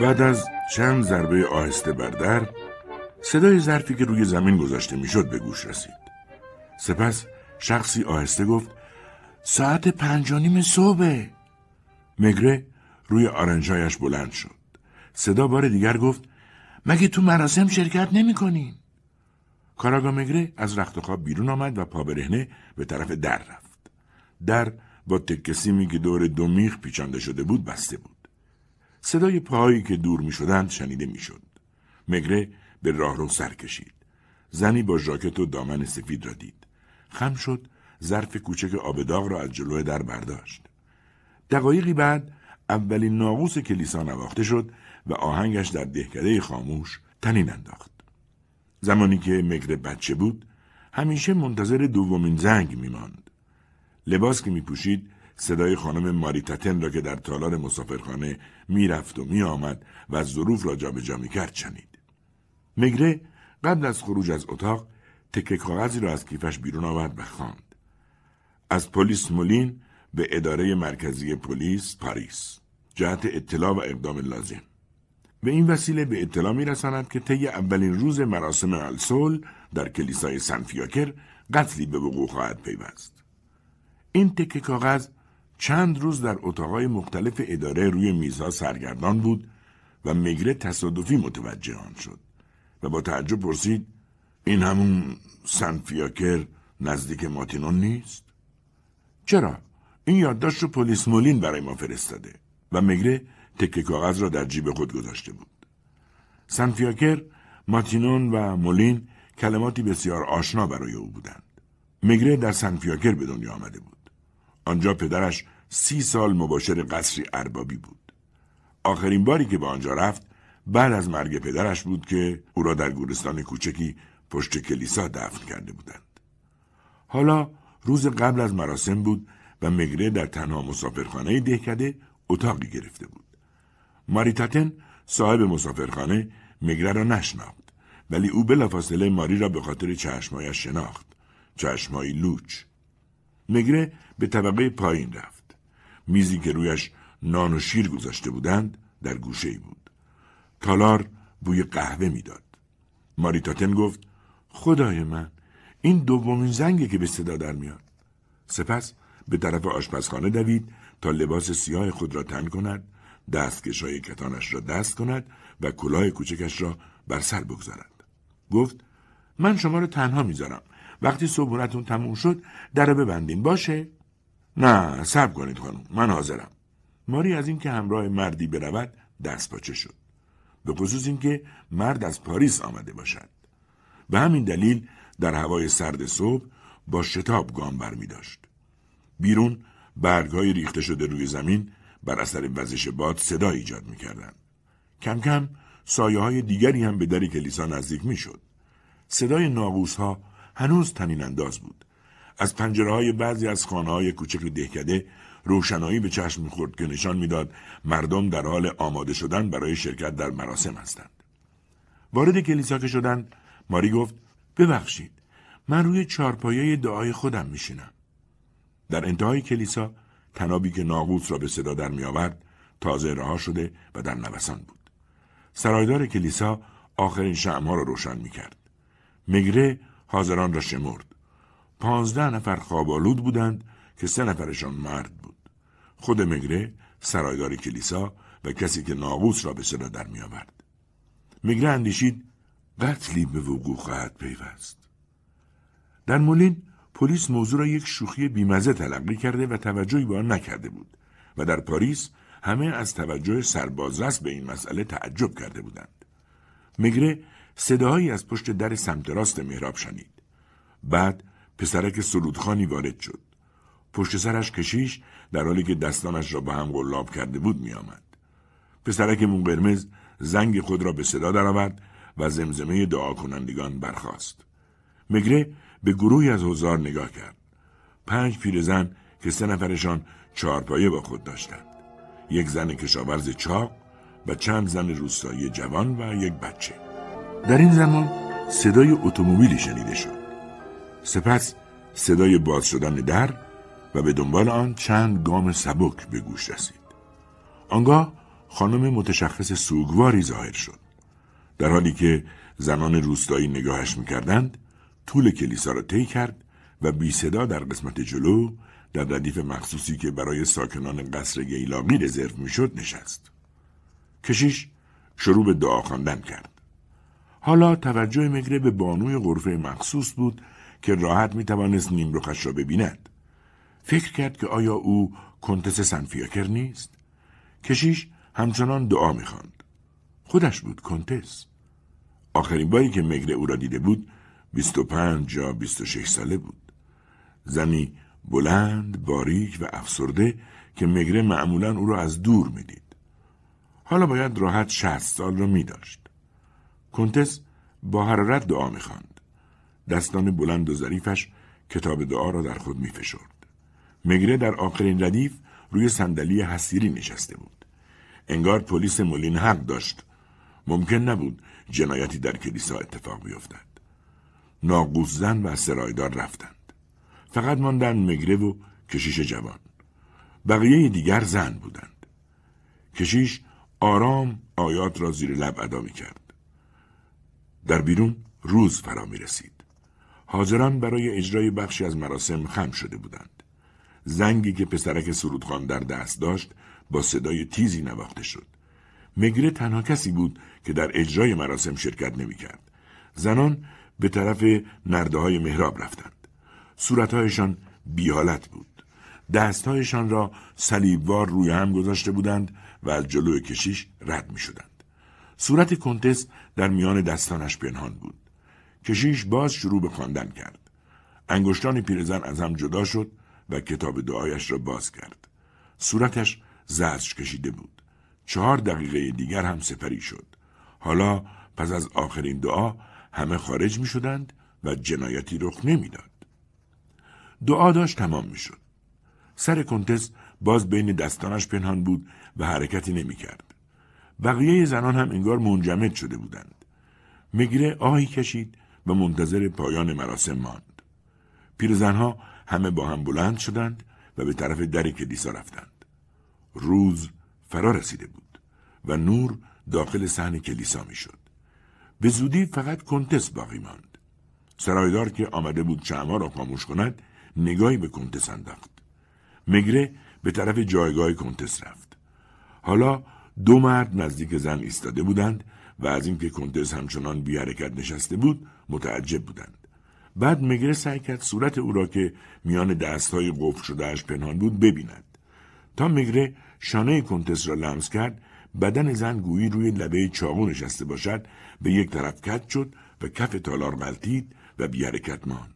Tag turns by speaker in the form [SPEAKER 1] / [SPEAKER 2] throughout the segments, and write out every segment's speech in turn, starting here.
[SPEAKER 1] بعد از چند ضربه آهسته بر در صدای ظرفی که روی زمین گذاشته میشد به گوش رسید سپس شخصی آهسته گفت ساعت پنج و نیم صبح مگره روی آرنجایش بلند شد صدا بار دیگر گفت مگه تو مراسم شرکت نمی کنین؟ مگره از رخت خواب بیرون آمد و پابرهنه به طرف در رفت. در با تکسیمی که دور دو میخ پیچانده شده بود بسته بود. صدای پاهایی که دور می شدند شنیده می شد. مگره به راهرو سر کشید. زنی با ژاکت و دامن سفید را دید. خم شد ظرف کوچک آب داغ را از جلو در برداشت. دقایقی بعد اولین ناقوس کلیسا نواخته شد و آهنگش در دهکده خاموش تنین انداخت. زمانی که مگر بچه بود همیشه منتظر دومین زنگ می ماند. لباس که می پوشید صدای خانم تتن را که در تالار مسافرخانه میرفت و می و ظروف را جابجا می کرد چنید مگره قبل از خروج از اتاق تکه کاغذی را از کیفش بیرون آورد و خواند. از پلیس مولین به اداره مرکزی پلیس پاریس جهت اطلاع و اقدام لازم به این وسیله به اطلاع می که طی اولین روز مراسم السول در کلیسای سنفیاکر قتلی به وقوع خواهد پیوست. این تکه کاغذ چند روز در اتاقای مختلف اداره روی میزها سرگردان بود و مگره تصادفی متوجه آن شد و با تعجب پرسید این همون سنفیاکر نزدیک ماتینون نیست؟ چرا؟ این یادداشت رو پلیس مولین برای ما فرستاده و مگره تکه کاغذ را در جیب خود گذاشته بود. سنفیاکر، ماتینون و مولین کلماتی بسیار آشنا برای او بودند. مگره در سنفیاکر به دنیا آمده بود. آنجا پدرش سی سال مباشر قصری اربابی بود. آخرین باری که به آنجا رفت بعد از مرگ پدرش بود که او را در گورستان کوچکی پشت کلیسا دفن کرده بودند. حالا روز قبل از مراسم بود و مگره در تنها مسافرخانه دهکده اتاقی گرفته بود. ماریتاتن صاحب مسافرخانه مگره را نشناخت ولی او بلافاصله ماری را به خاطر چشمایش شناخت چشمایی لوچ مگره به طبقه پایین رفت میزی که رویش نان و شیر گذاشته بودند در گوشه بود تالار بوی قهوه میداد ماریتاتن گفت خدای من این دومین زنگی که به صدا در میاد سپس به طرف آشپزخانه دوید تا لباس سیاه خود را تن کند دستکشای کتانش را دست کند و کلاه کوچکش را بر سر بگذارد گفت من شما را تنها میذارم وقتی صبحونتون تموم شد در ببندین باشه نه صبر کنید خانم من حاضرم ماری از اینکه همراه مردی برود دست پاچه شد به خصوص اینکه مرد از پاریس آمده باشد به همین دلیل در هوای سرد صبح با شتاب گام بر می داشت. بیرون برگهای ریخته شده روی زمین بر اثر وزش باد صدا ایجاد میکردند. کم کم سایه های دیگری هم به در کلیسا نزدیک شد صدای ناقوس ها هنوز تنین انداز بود. از پنجره های بعضی از خانه های کوچک دهکده روشنایی به چشم میخورد که نشان میداد مردم در حال آماده شدن برای شرکت در مراسم هستند. وارد کلیسا که شدند ماری گفت ببخشید من روی چارپایه دعای خودم میشینم. در انتهای کلیسا تنابی که ناقوس را به صدا در میآورد تازه رها شده و در نوسان بود سرایدار کلیسا آخرین شمها را روشن میکرد مگره حاضران را شمرد پانزده نفر خوابالود بودند که سه نفرشان مرد بود خود مگره سرایدار کلیسا و کسی که ناقوس را به صدا در میآورد مگره اندیشید قتلی به وقوع خواهد پیوست در مولین پلیس موضوع را یک شوخی بیمزه تلقی کرده و توجهی به آن نکرده بود و در پاریس همه از توجه سربازرس به این مسئله تعجب کرده بودند مگره صداهایی از پشت در سمت راست محراب شنید بعد پسرک سرودخانی وارد شد پشت سرش کشیش در حالی که دستانش را به هم قلاب کرده بود میآمد پسرک مون زنگ خود را به صدا درآورد و زمزمه دعا کنندگان برخاست. مگره به گروهی از حضار نگاه کرد. پنج پیرزن که سه نفرشان چهارپایه با خود داشتند. یک زن کشاورز چاق و چند زن روستایی جوان و یک بچه. در این زمان صدای اتومبیلی شنیده شد. سپس صدای باز شدن در و به دنبال آن چند گام سبک به گوش رسید. آنگاه خانم متشخص سوگواری ظاهر شد. در حالی که زنان روستایی نگاهش میکردند طول کلیسا را طی کرد و بی صدا در قسمت جلو در ردیف مخصوصی که برای ساکنان قصر گیلاقی رزرو میشد نشست کشیش شروع به دعا خواندن کرد حالا توجه مگره به بانوی غرفه مخصوص بود که راحت می توانست نیمروخش را ببیند فکر کرد که آیا او کنتس سنفیاکر نیست کشیش همچنان دعا خاند خودش بود کنتس آخرین باری که مگره او را دیده بود بیست و پنج یا شش ساله بود. زنی بلند، باریک و افسرده که مگره معمولا او را از دور میدید. حالا باید راحت 60 سال را می داشت. کنتس با حرارت دعا می خاند. دستان بلند و ظریفش کتاب دعا را در خود می فشرد. مگره در آخرین ردیف روی صندلی حسیری نشسته بود. انگار پلیس مولین حق داشت. ممکن نبود جنایتی در کلیسا اتفاق بیفتد. ناقوزن و سرایدار رفتند. فقط ماندن مگره و کشیش جوان. بقیه دیگر زن بودند. کشیش آرام آیات را زیر لب ادا می کرد. در بیرون روز فرا می رسید. حاضران برای اجرای بخشی از مراسم خم شده بودند. زنگی که پسرک سرودخان در دست داشت با صدای تیزی نواخته شد. مگره تنها کسی بود که در اجرای مراسم شرکت نمی کرد. زنان به طرف نرده های محراب رفتند. صورتهایشان بیحالت بود. دستهایشان را صلیبوار روی هم گذاشته بودند و از جلو کشیش رد می شدند. صورت کنتس در میان دستانش پنهان بود. کشیش باز شروع به خواندن کرد. انگشتان پیرزن از هم جدا شد و کتاب دعایش را باز کرد. صورتش زرش کشیده بود. چهار دقیقه دیگر هم سپری شد. حالا پس از آخرین دعا همه خارج می شدند و جنایتی رخ نمیداد. دعا داشت تمام می شد. سر کنتس باز بین دستانش پنهان بود و حرکتی نمی کرد. بقیه زنان هم انگار منجمد شده بودند. مگره آهی کشید و منتظر پایان مراسم ماند. پیرزنها همه با هم بلند شدند و به طرف در کلیسا رفتند. روز فرا رسیده بود و نور داخل صحن کلیسا میشد. به زودی فقط کنتس باقی ماند. سرایدار که آمده بود شما را خاموش کند نگاهی به کنتس انداخت. مگره به طرف جایگاه کنتس رفت. حالا دو مرد نزدیک زن ایستاده بودند و از اینکه کنتس همچنان بی نشسته بود متعجب بودند. بعد مگره سعی کرد صورت او را که میان دستهای قفل شدهاش پنهان بود ببیند. تا مگره شانه کنتس را لمس کرد بدن زن گویی روی لبه چاقو نشسته باشد به یک طرف کت شد و کف تالار ملتید و بی ماند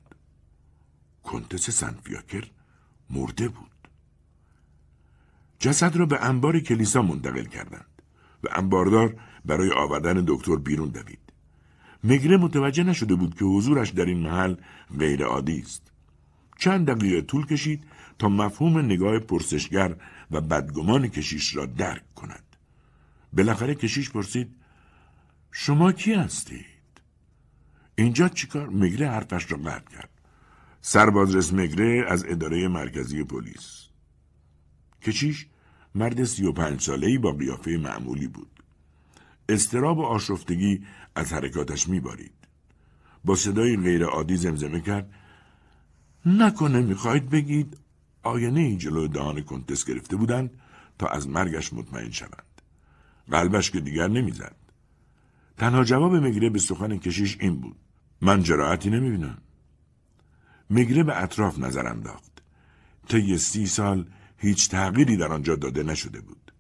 [SPEAKER 1] کنتس سنفیاکر مرده بود جسد را به انبار کلیسا منتقل کردند و انباردار برای آوردن دکتر بیرون دوید مگره متوجه نشده بود که حضورش در این محل غیر عادی است چند دقیقه طول کشید تا مفهوم نگاه پرسشگر و بدگمان کشیش را درک کند بالاخره کشیش پرسید شما کی هستید؟ اینجا چیکار؟ مگره حرفش را قطع کرد. سرباز مگره از اداره مرکزی پلیس. کشیش مرد سی و پنج سالهی با قیافه معمولی بود. استراب و آشفتگی از حرکاتش میبارید. با صدای غیر عادی زمزمه کرد نکنه میخواید بگید آینه این جلو دهان کنتس گرفته بودند تا از مرگش مطمئن شوند. قلبش که دیگر نمیزد. تنها جواب مگره به سخن کشیش این بود من جراحتی نمیبینم مگره به اطراف نظر انداخت طی سی سال هیچ تغییری در آنجا داده نشده بود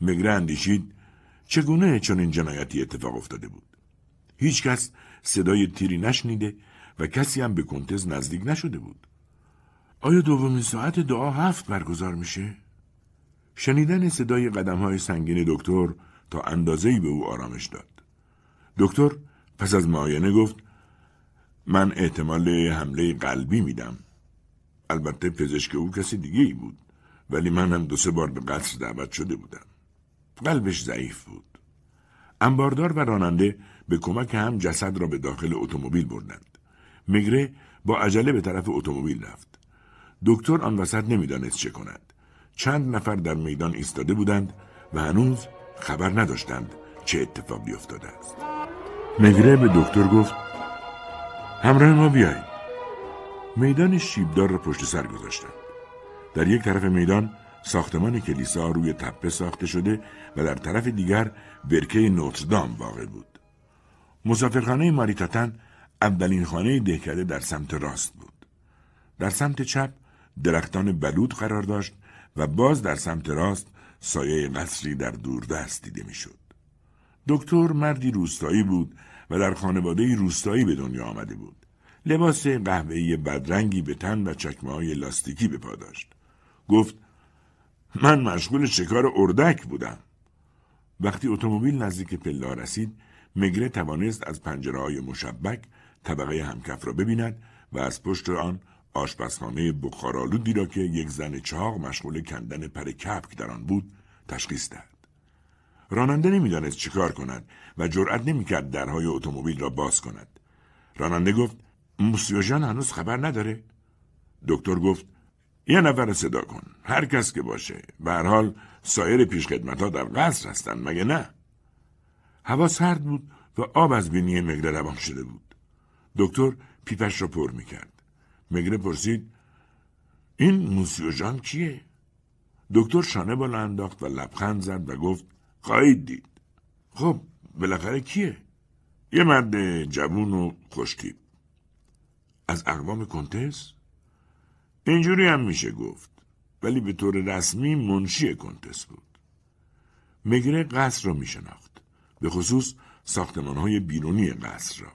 [SPEAKER 1] مگره اندیشید چگونه چون این جنایتی اتفاق افتاده بود هیچ کس صدای تیری نشنیده و کسی هم به کنتز نزدیک نشده بود آیا دومین ساعت دعا هفت برگزار میشه؟ شنیدن صدای قدم های سنگین دکتر تا اندازهی به او آرامش داد. دکتر پس از معاینه گفت من احتمال حمله قلبی میدم البته پزشک او کسی دیگه ای بود ولی من هم دو سه بار به قصر دعوت شده بودم قلبش ضعیف بود انباردار و راننده به کمک هم جسد را به داخل اتومبیل بردند مگره با عجله به طرف اتومبیل رفت دکتر آن وسط نمیدانست چه کند چند نفر در میدان ایستاده بودند و هنوز خبر نداشتند چه اتفاقی افتاده است مگره به دکتر گفت همراه ما بیایید میدان شیبدار را پشت سر گذاشتند در یک طرف میدان ساختمان کلیسا روی تپه ساخته شده و در طرف دیگر برکه نوتردام واقع بود مسافرخانه ماریتاتن اولین خانه دهکده در سمت راست بود در سمت چپ درختان بلود قرار داشت و باز در سمت راست سایه قصری در دوردست دیده میشد دکتر مردی روستایی بود و در خانواده روستایی به دنیا آمده بود. لباس قهوه‌ای بدرنگی به تن و چکمه های لاستیکی به پا داشت. گفت من مشغول شکار اردک بودم. وقتی اتومبیل نزدیک پلا رسید، مگره توانست از پنجره های مشبک طبقه همکف را ببیند و از پشت آن آشپزخانه بخارالودی را که یک زن چاق مشغول کندن پر کپک در آن بود تشخیص داد. راننده نمیدانست چیکار کند و جرأت نمیکرد درهای اتومبیل را باز کند راننده گفت موسیو هنوز خبر نداره دکتر گفت یه نفر صدا کن هر کس که باشه به حال سایر ها در قصر هستند مگه نه هوا سرد بود و آب از بینی مگره روان شده بود دکتر پیپش را پر میکرد مگره پرسید این موسیو جان کیه دکتر شانه بالا انداخت و لبخند زد و گفت خواهید دید خب بالاخره کیه یه مرد جوون و خوشتیب از اقوام کنتس اینجوری هم میشه گفت ولی به طور رسمی منشی کنتس بود مگره قصر را میشناخت به خصوص ساختمان های بیرونی قصر را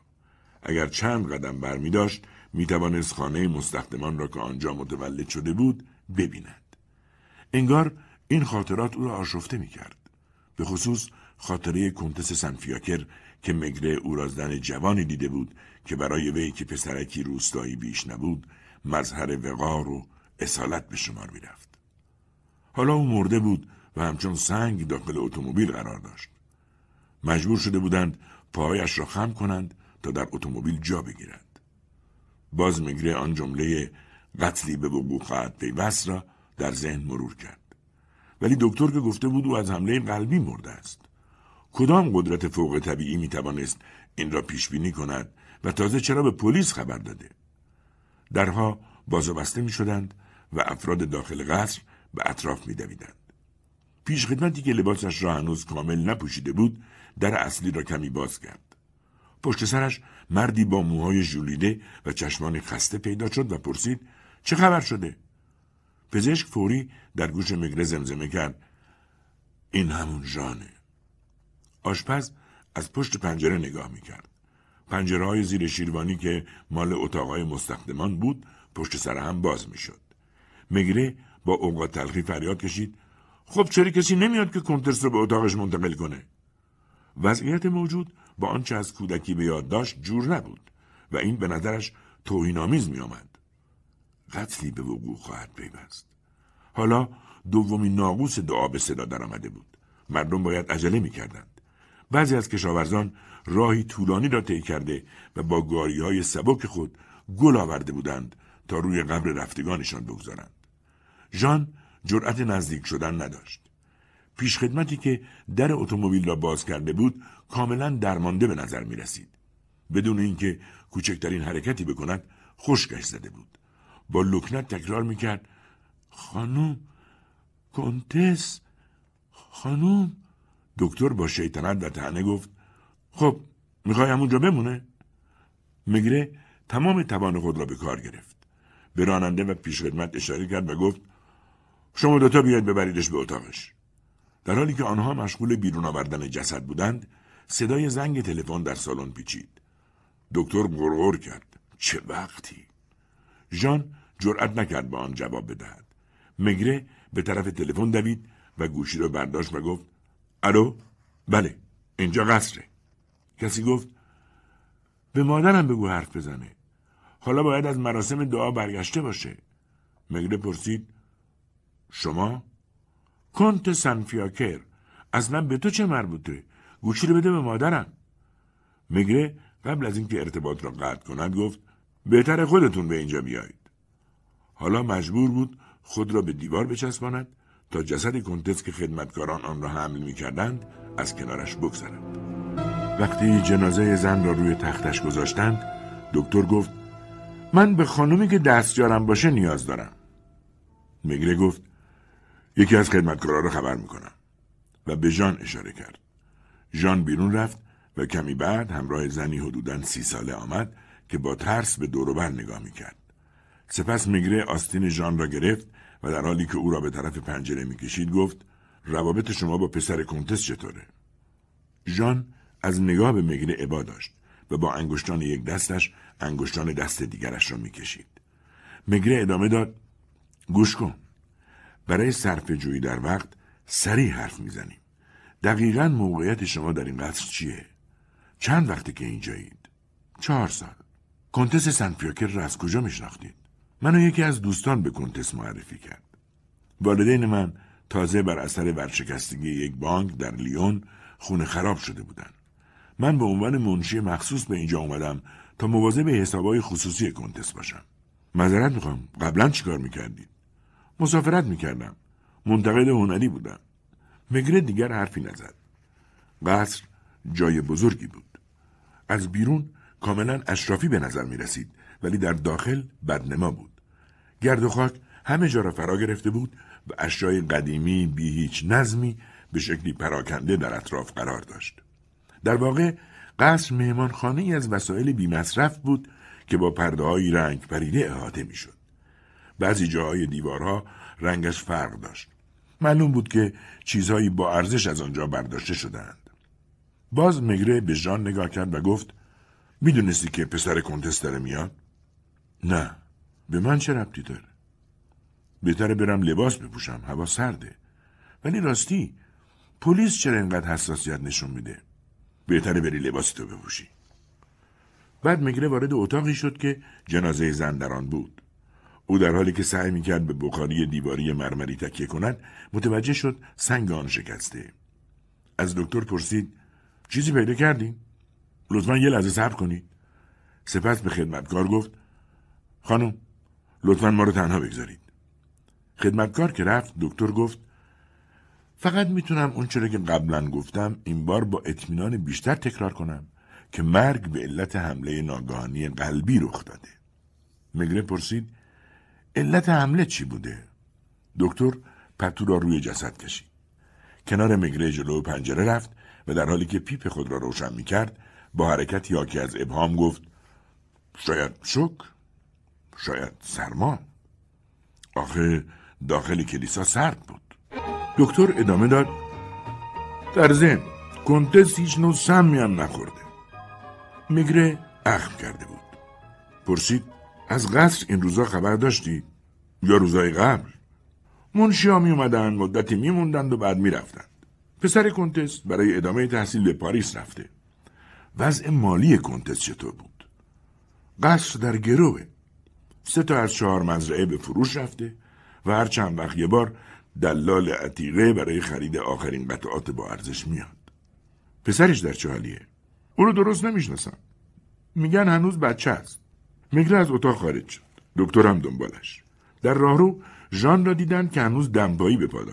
[SPEAKER 1] اگر چند قدم برمی داشت می خانه مستخدمان را که آنجا متولد شده بود ببیند انگار این خاطرات او را آشفته می کرد. به خصوص خاطره کنتس سنفیاکر که مگره او را زن جوانی دیده بود که برای وی که پسرکی روستایی بیش نبود مظهر وقار و اصالت به شمار میرفت حالا او مرده بود و همچون سنگ داخل اتومبیل قرار داشت مجبور شده بودند پایش را خم کنند تا در اتومبیل جا بگیرند. باز مگره آن جمله قتلی به وقوع خواهد پیوست را در ذهن مرور کرد ولی دکتر که گفته بود او از حمله قلبی مرده است کدام قدرت فوق طبیعی می توانست این را پیش بینی کند و تازه چرا به پلیس خبر داده درها باز و بسته می شدند و افراد داخل قصر به اطراف می دویدند پیش خدمتی که لباسش را هنوز کامل نپوشیده بود در اصلی را کمی باز کرد پشت سرش مردی با موهای ژولیده و چشمان خسته پیدا شد و پرسید چه خبر شده پزشک فوری در گوش مگره زمزمه کرد این همون جانه. آشپز از پشت پنجره نگاه میکرد پنجره های زیر شیروانی که مال اتاقای مستخدمان بود پشت سر هم باز میشد مگره با اوقات تلخی فریاد کشید خب چرا کسی نمیاد که کنترس رو به اتاقش منتقل کنه وضعیت موجود با آنچه از کودکی به یاد داشت جور نبود و این به نظرش توهینآمیز میآمد قتلی به وقوع خواهد پیوست حالا دومین ناقوس دعا به صدا در آمده بود مردم باید عجله میکردند بعضی از کشاورزان راهی طولانی را طی کرده و با گاری های سبک خود گل آورده بودند تا روی قبر رفتگانشان بگذارند ژان جرأت نزدیک شدن نداشت پیشخدمتی که در اتومبیل را باز کرده بود کاملا درمانده به نظر می رسید. بدون اینکه کوچکترین حرکتی بکند خشکش زده بود با لکنت تکرار میکرد خانوم کنتس خانوم دکتر با شیطنت و تنه گفت خب میخوای همونجا بمونه مگره تمام توان خود را به کار گرفت به راننده و پیشخدمت اشاره کرد و گفت شما دوتا بیاید ببریدش به اتاقش در حالی که آنها مشغول بیرون آوردن جسد بودند صدای زنگ تلفن در سالن پیچید دکتر غرغر کرد چه وقتی ژان جرأت نکرد به آن جواب بدهد مگره به طرف تلفن دوید و گوشی را برداشت و گفت الو بله اینجا قصره کسی گفت به مادرم بگو حرف بزنه حالا باید از مراسم دعا برگشته باشه مگره پرسید شما کنت سنفیاکر اصلا به تو چه مربوطه گوشی رو بده به مادرم مگره قبل از اینکه ارتباط را قطع کنند گفت بهتر خودتون به اینجا بیایید حالا مجبور بود خود را به دیوار بچسباند تا جسد کنتس که خدمتکاران آن را حمل می کردند از کنارش بگذرد وقتی جنازه زن را روی تختش گذاشتند دکتر گفت من به خانمی که دستیارم باشه نیاز دارم مگره گفت یکی از خدمتکارا را خبر میکنم و به ژان اشاره کرد ژان بیرون رفت و کمی بعد همراه زنی حدوداً سی ساله آمد که با ترس به دوروبر نگاه کرد. سپس میگره آستین ژان را گرفت و در حالی که او را به طرف پنجره میکشید گفت روابط شما با پسر کنتس چطوره ژان از نگاه به میگره عبا داشت و با انگشتان یک دستش انگشتان دست دیگرش را میکشید میگره ادامه داد گوش کن برای صرف جویی در وقت سریع حرف میزنیم دقیقا موقعیت شما در این قصر چیه چند وقتی که اینجایید چهار سال کنتس سنفیاکر را از کجا میشناختید منو یکی از دوستان به کنتس معرفی کرد. والدین من تازه بر اثر ورشکستگی یک بانک در لیون خونه خراب شده بودند. من به عنوان منشی مخصوص به اینجا اومدم تا موازه به حسابهای خصوصی کنتس باشم. مذارت میخوام قبلا چیکار میکردید؟ مسافرت میکردم. منتقد هنری بودم. مگره دیگر حرفی نزد. قصر جای بزرگی بود. از بیرون کاملا اشرافی به نظر می رسید ولی در داخل بدنما بود. گرد و خاک همه جا را فرا گرفته بود و اشیای قدیمی بی هیچ نظمی به شکلی پراکنده در اطراف قرار داشت. در واقع قصر مهمانخانه ای از وسایل مصرف بود که با پرده های رنگ پریده احاطه می شد. بعضی جاهای دیوارها رنگش فرق داشت. معلوم بود که چیزهایی با ارزش از آنجا برداشته شدهاند. باز مگره به جان نگاه کرد و گفت میدونستی که پسر کنتس داره میاد؟ نه به من چه ربطی داره بهتره برم لباس بپوشم هوا سرده ولی راستی پلیس چرا اینقدر حساسیت نشون میده بهتره بری لباس تو بپوشی بعد مگره وارد اتاقی شد که جنازه زن در آن بود او در حالی که سعی میکرد به بخاری دیواری مرمری تکیه کند متوجه شد سنگ آن شکسته از دکتر پرسید چیزی پیدا کردین؟ لطفا یه لحظه صبر کنید سپس به خدمتکار گفت خانم لطفا ما رو تنها بگذارید خدمتکار که رفت دکتر گفت فقط میتونم اون چرا که قبلا گفتم این بار با اطمینان بیشتر تکرار کنم که مرگ به علت حمله ناگهانی قلبی رخ داده مگره پرسید علت حمله چی بوده دکتر پتو را روی جسد کشید کنار مگره جلو پنجره رفت و در حالی که پیپ خود را روشن میکرد با حرکت یا از ابهام گفت شاید شک شاید سرما آخه داخل کلیسا سرد بود دکتر ادامه داد در ضمن کنتس هیچ نو سمی هم نخورده میگره اخم کرده بود پرسید از قصر این روزا خبر داشتی یا روزای قبل ها می اومدن مدتی میموندند و بعد میرفتند پسر کنتس برای ادامه تحصیل به پاریس رفته وضع مالی کنتس چطور بود قصر در گروه سه تا از چهار مزرعه به فروش رفته و هر چند وقت یه بار دلال عتیقه برای خرید آخرین قطعات با ارزش میاد. پسرش در حالیه او رو درست نمیشناسم. میگن هنوز بچه است. میگره از اتاق خارج شد. دکترم دنبالش. در راهرو ژان را دیدن که هنوز دمپایی به پا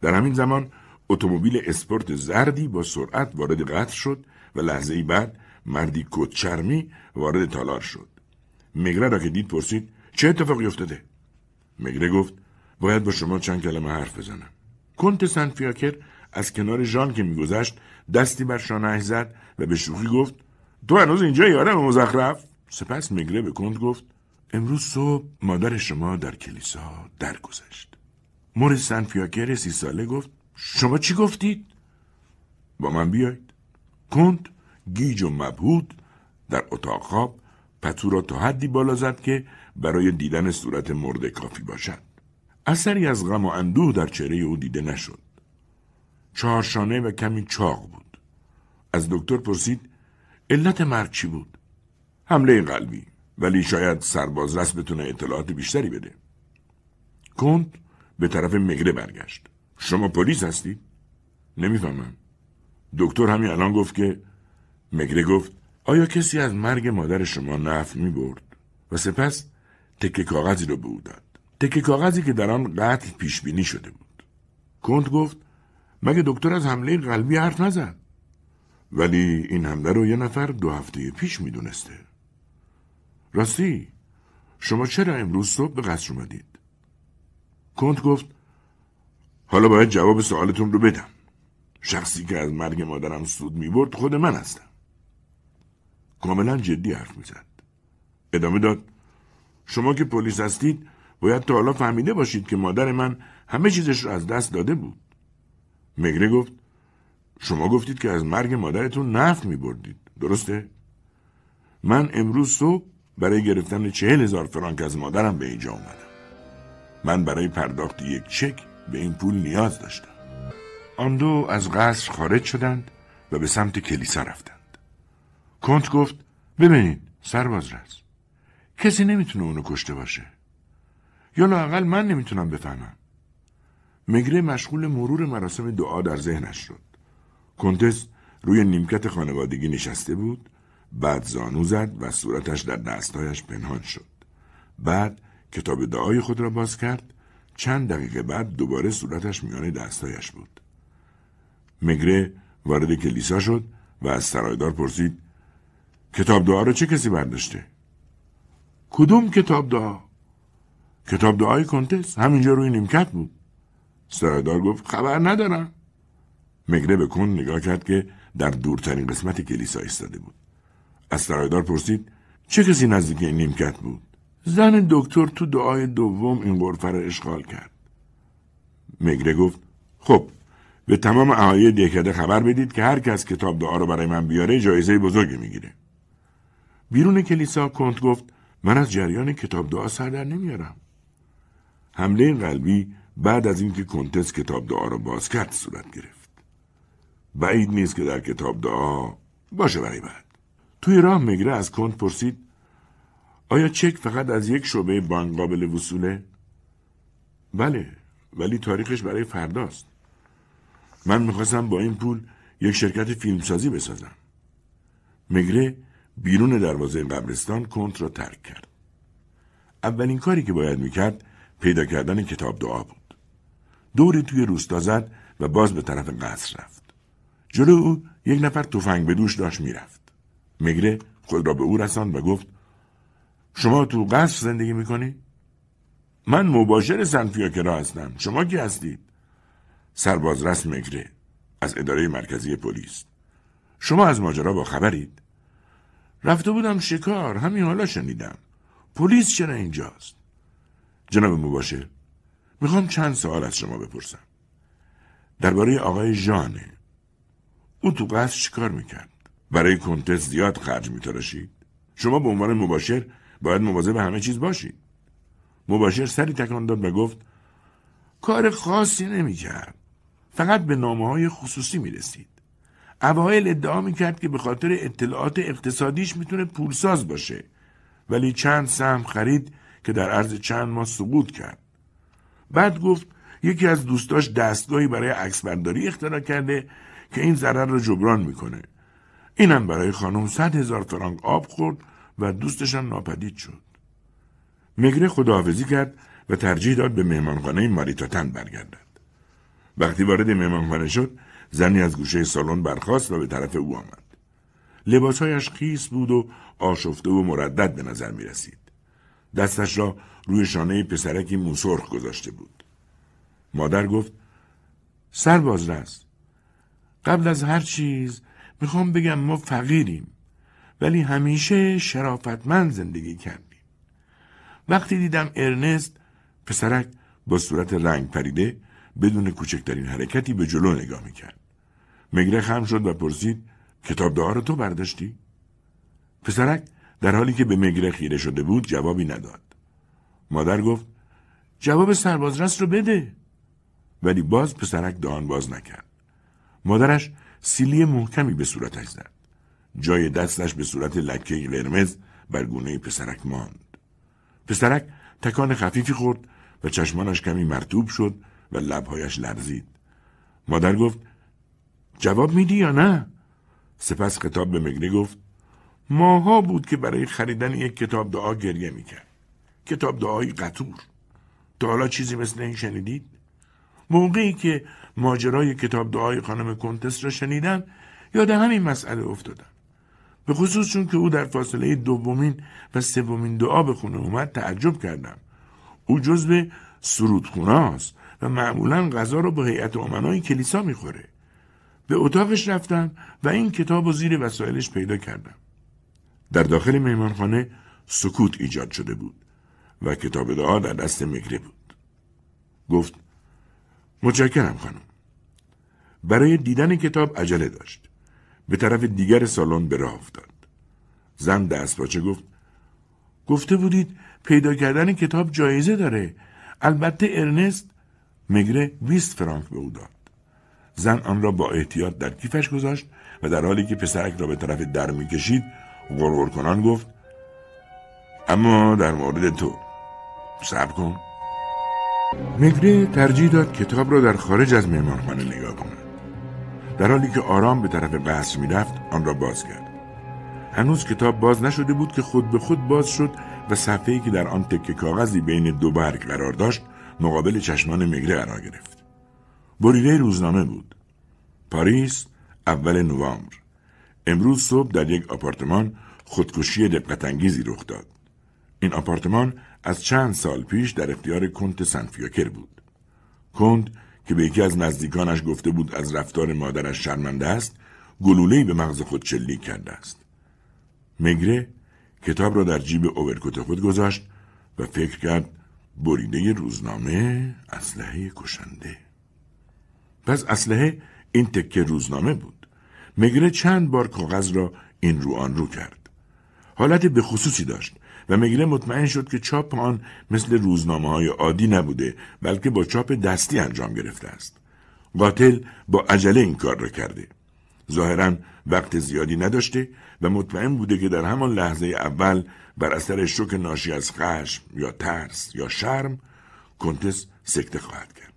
[SPEAKER 1] در همین زمان اتومبیل اسپورت زردی با سرعت وارد قطر شد و لحظه بعد مردی کچرمی وارد تالار شد. مگره را که دید پرسید چه اتفاقی افتاده مگره گفت باید با شما چند کلمه حرف بزنم کنت سنفیاکر از کنار ژان که میگذشت دستی بر شانه زد و به شوخی گفت تو هنوز اینجا یادم مزخرف سپس مگره به کنت گفت امروز صبح مادر شما در کلیسا درگذشت مور سنفیاکر سی ساله گفت شما چی گفتید با من بیایید کنت گیج و مبهود در اتاق خواب پتو را تا حدی بالا زد که برای دیدن صورت مرده کافی باشد. اثری از غم و اندوه در چهره او دیده نشد. چهارشانه و کمی چاق بود. از دکتر پرسید علت مرگ چی بود؟ حمله قلبی ولی شاید سرباز رس بتونه اطلاعات بیشتری بده. کنت به طرف مگره برگشت. شما پلیس هستید؟ نمیفهمم. دکتر همین الان گفت که مگره گفت آیا کسی از مرگ مادر شما نف می برد و سپس تکه کاغذی رو به او داد تکه کاغذی که در آن قتل پیش بینی شده بود کنت گفت مگه دکتر از حمله قلبی حرف نزد ولی این حمله رو یه نفر دو هفته پیش دونسته. راستی شما چرا امروز صبح به قصر اومدید کنت گفت حالا باید جواب سوالتون رو بدم شخصی که از مرگ مادرم سود می برد خود من هستم کاملا جدی حرف میزد ادامه داد شما که پلیس هستید باید تا حالا فهمیده باشید که مادر من همه چیزش رو از دست داده بود مگره گفت شما گفتید که از مرگ مادرتون نفت می بردید. درسته؟ من امروز صبح برای گرفتن چهل هزار فرانک از مادرم به اینجا اومدم من برای پرداخت یک چک به این پول نیاز داشتم آن دو از قصر خارج شدند و به سمت کلیسا رفتند کنت گفت ببینید سرباز رس کسی نمیتونه اونو کشته باشه یا لاقل من نمیتونم بفهمم مگره مشغول مرور مراسم دعا در ذهنش شد کنتس روی نیمکت خانوادگی نشسته بود بعد زانو زد و صورتش در دستهایش پنهان شد بعد کتاب دعای خود را باز کرد چند دقیقه بعد دوباره صورتش میان دستهایش بود مگره وارد کلیسا شد و از سرایدار پرسید کتاب دعا رو چه کسی برداشته؟ کدوم کتاب دعا؟ کتاب دعای کنتس همینجا روی نیمکت بود. سرادار گفت خبر ندارم. مگره به کن نگاه کرد که در دورترین قسمت کلیسا ایستاده بود. از سرایدار پرسید چه کسی نزدیک این نیمکت بود؟ زن دکتر تو دعای دوم این غرفه را اشغال کرد. مگره گفت خب به تمام اهالی دیکده خبر بدید که هر کس کتاب دعا رو برای من بیاره جایزه بزرگی میگیره. بیرون کلیسا کنت گفت من از جریان کتاب دعا سر در نمیارم. حمله قلبی بعد از اینکه کنتس کتاب دعا را باز کرد صورت گرفت. بعید نیست که در کتاب دعا باشه برای بعد. توی راه مگره از کنت پرسید آیا چک فقط از یک شعبه بانک قابل وصوله؟ بله ولی تاریخش برای فرداست. من میخواستم با این پول یک شرکت فیلمسازی بسازم. مگره بیرون دروازه قبرستان کنت را ترک کرد. اولین کاری که باید میکرد پیدا کردن کتاب دعا بود. دوری توی روستا زد و باز به طرف قصر رفت. جلو او یک نفر تفنگ به دوش داشت میرفت. مگره خود را به او رساند و گفت شما تو قصر زندگی میکنی؟ من مباشر کرا هستم. شما کی هستید؟ سرباز رس مگره از اداره مرکزی پلیس. شما از ماجرا با خبرید؟ رفته بودم شکار همین حالا شنیدم پلیس چرا اینجاست جناب مباشر میخوام چند سوال از شما بپرسم درباره آقای ژانه او تو قصر چیکار میکرد برای کنتس زیاد خرج میتراشید شما به عنوان مباشر باید مواظب به همه چیز باشید مباشر سری تکان داد و گفت کار خاصی نمیکرد فقط به نامه های خصوصی میرسید اوایل ادعا میکرد که به خاطر اطلاعات اقتصادیش میتونه پولساز باشه ولی چند سهم خرید که در عرض چند ماه سقوط کرد بعد گفت یکی از دوستاش دستگاهی برای عکسبرداری اختراع کرده که این ضرر رو جبران میکنه اینم برای خانم صد هزار فرانک آب خورد و دوستشان ناپدید شد مگره خداحافظی کرد و ترجیح داد به مهمانخانه ماریتاتن برگردد وقتی وارد مهمانخانه شد زنی از گوشه سالن برخاست و به طرف او آمد. لباسهایش خیس بود و آشفته و مردد به نظر می رسید. دستش را روی شانه پسرکی موسرخ گذاشته بود. مادر گفت سرباز رست. قبل از هر چیز میخوام بگم ما فقیریم ولی همیشه شرافتمند زندگی کردیم. وقتی دیدم ارنست پسرک با صورت رنگ پریده بدون کوچکترین حرکتی به جلو نگاه میکرد. مگره خم شد و پرسید کتاب رو تو برداشتی؟ پسرک در حالی که به مگره خیره شده بود جوابی نداد. مادر گفت جواب سربازرس رو بده. ولی باز پسرک دهان باز نکرد. مادرش سیلی محکمی به صورتش زد. جای دستش به صورت لکه قرمز بر گونه پسرک ماند. پسرک تکان خفیفی خورد و چشمانش کمی مرتوب شد و لبهایش لرزید مادر گفت جواب میدی یا نه؟ سپس خطاب به مگری گفت ماها بود که برای خریدن یک کتاب دعا گریه میکرد کتاب دعای قطور تا حالا چیزی مثل این شنیدید؟ موقعی که ماجرای کتاب دعای خانم کنتس را شنیدن یاد همین مسئله افتادم به خصوص چون که او در فاصله دومین و سومین دعا به خونه اومد تعجب کردم او جزو سرودخونه است و معمولا غذا رو به هیئت امنای کلیسا میخوره به اتاقش رفتم و این کتاب و زیر وسایلش پیدا کردم در داخل میمانخانه سکوت ایجاد شده بود و کتاب دعا در دست مگره بود گفت متشکرم خانم برای دیدن کتاب عجله داشت به طرف دیگر سالن به راه افتاد زن دستپاچه گفت گفته بودید پیدا کردن کتاب جایزه داره البته ارنست مگره 20 فرانک به او داد زن آن را با احتیاط در کیفش گذاشت و در حالی که پسرک را به طرف در میکشید گرور کنان گفت اما در مورد تو صبر کن مگره ترجیح داد کتاب را در خارج از مهمانخانه نگاه کند در حالی که آرام به طرف بحث میرفت آن را باز کرد هنوز کتاب باز نشده بود که خود به خود باز شد و صفحه‌ای که در آن تکه کاغذی بین دو برگ قرار داشت مقابل چشمان مگره قرار گرفت بریده روزنامه بود پاریس اول نوامبر امروز صبح در یک آپارتمان خودکشی دقت انگیزی رخ داد این آپارتمان از چند سال پیش در اختیار کنت سنفیاکر بود کنت که به یکی از نزدیکانش گفته بود از رفتار مادرش شرمنده است گلوله‌ای به مغز خود شلیک کرده است مگره کتاب را در جیب اوورکوت خود گذاشت و فکر کرد بریده روزنامه اسلحه کشنده پس اسلحه این تکه روزنامه بود مگره چند بار کاغذ را این رو آن رو کرد حالت به خصوصی داشت و مگره مطمئن شد که چاپ آن مثل روزنامه های عادی نبوده بلکه با چاپ دستی انجام گرفته است قاتل با عجله این کار را کرده ظاهرا وقت زیادی نداشته و مطمئن بوده که در همان لحظه اول بر اثر شوک ناشی از خشم یا ترس یا شرم کنتس سکته خواهد کرد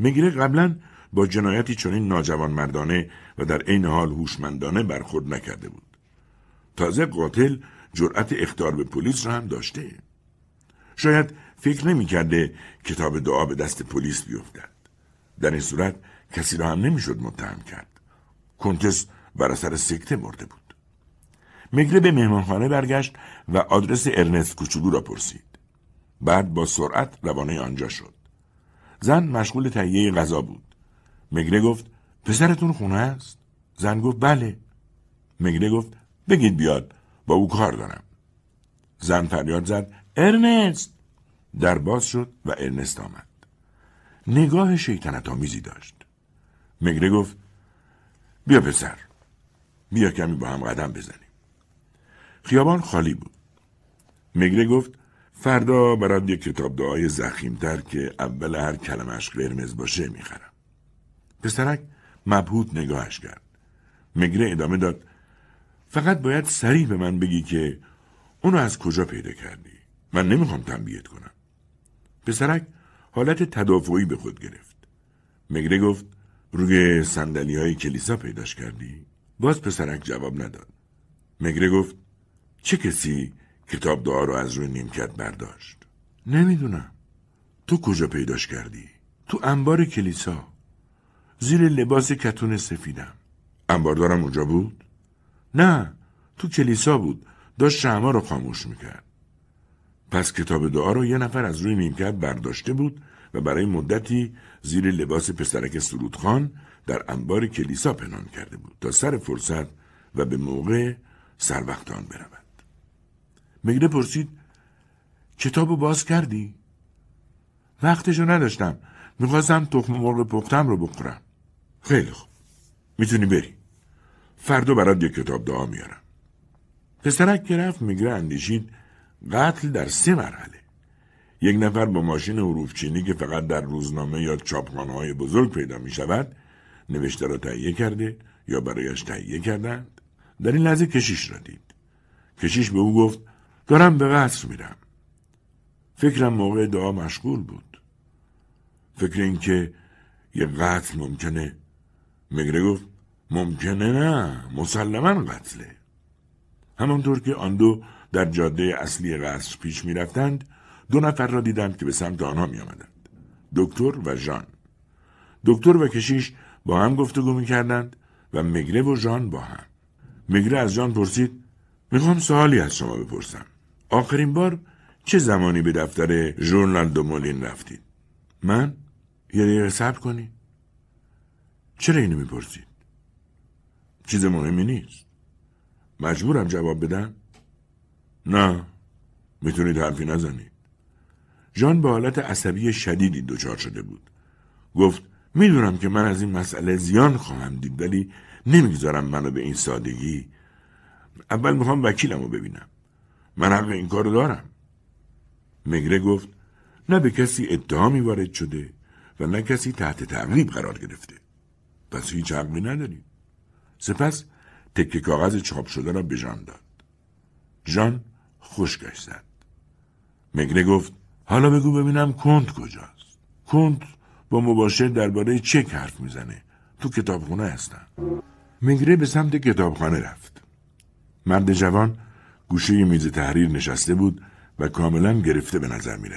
[SPEAKER 1] مگره قبلا با جنایتی چنین مردانه و در عین حال هوشمندانه برخورد نکرده بود تازه قاتل جرأت اختار به پلیس را هم داشته شاید فکر نمیکرده کتاب دعا به دست پلیس بیفتد در این صورت کسی را هم نمیشد متهم کرد کنتس بر اثر سکته مرده بود مگره به مهمانخانه برگشت و آدرس ارنست کوچولو را پرسید. بعد با سرعت روانه آنجا شد. زن مشغول تهیه غذا بود. مگره گفت پسرتون خونه است؟ زن گفت بله. مگره گفت بگید بیاد با او کار دارم. زن فریاد زد ارنست در باز شد و ارنست آمد. نگاه شیطنت آمیزی داشت. مگره گفت بیا پسر بیا کمی با هم قدم بزن. خیابان خالی بود. مگره گفت فردا برات یک کتاب دعای تر که اول هر کلمش قرمز باشه میخرم. پسرک مبهوت نگاهش کرد. مگره ادامه داد فقط باید سریع به من بگی که اونو از کجا پیدا کردی؟ من نمیخوام تنبیهت کنم. پسرک حالت تدافعی به خود گرفت. مگره گفت روی سندلی های کلیسا پیداش کردی؟ باز پسرک جواب نداد. مگره گفت چه کسی کتاب دعا رو از روی نیمکت برداشت؟ نمیدونم تو کجا پیداش کردی؟ تو انبار کلیسا زیر لباس کتون سفیدم انباردارم اونجا بود؟ نه تو کلیسا بود داشت شما رو خاموش میکرد پس کتاب دعا رو یه نفر از روی نیمکت برداشته بود و برای مدتی زیر لباس پسرک سرودخان در انبار کلیسا پنهان کرده بود تا سر فرصت و به موقع سر وقت آن برود مگره پرسید کتاب رو باز کردی؟ رو نداشتم میخواستم تخم مرغ پختم رو بخورم خیلی خوب میتونی بری فردا برات یک کتاب دعا میارم پسرک که رفت میگره اندیشید قتل در سه مرحله یک نفر با ماشین حروف چینی که فقط در روزنامه یا چاپخانه های بزرگ پیدا می شود نوشته را تهیه کرده یا برایش تهیه کردند در این لحظه کشیش را دید کشیش به او گفت دارم به قصر میرم فکرم موقع دعا مشغول بود فکر اینکه یه قتل ممکنه مگره گفت ممکنه نه مسلما قتله همانطور که آن دو در جاده اصلی قصر پیش میرفتند دو نفر را دیدم که به سمت آنها می آمدند. دکتر و ژان دکتر و کشیش با هم گفتگو میکردند و مگره و ژان با هم مگره از ژان پرسید میخوام سوالی از شما بپرسم آخرین بار چه زمانی به دفتر ژورنال مولین رفتید؟ من؟ یه دقیقه صبر کنید؟ چرا اینو میپرسید؟ چیز مهمی نیست مجبورم جواب بدم؟ نه میتونید حرفی نزنید ژان به حالت عصبی شدیدی دچار شده بود گفت میدونم که من از این مسئله زیان خواهم دید ولی نمیگذارم منو به این سادگی اول میخوام وکیلم رو ببینم من حق این کارو دارم مگره گفت نه به کسی اتهامی وارد شده و نه کسی تحت تعقیب قرار گرفته پس هیچ حقی نداریم سپس تکه کاغذ چاپ شده را به جان داد جان خوشگش زد مگره گفت حالا بگو ببینم کنت کجاست کنت با مباشر درباره چک حرف میزنه تو کتابخونه هستن مگره به سمت کتابخانه رفت مرد جوان گوشه میز تحریر نشسته بود و کاملا گرفته به نظر می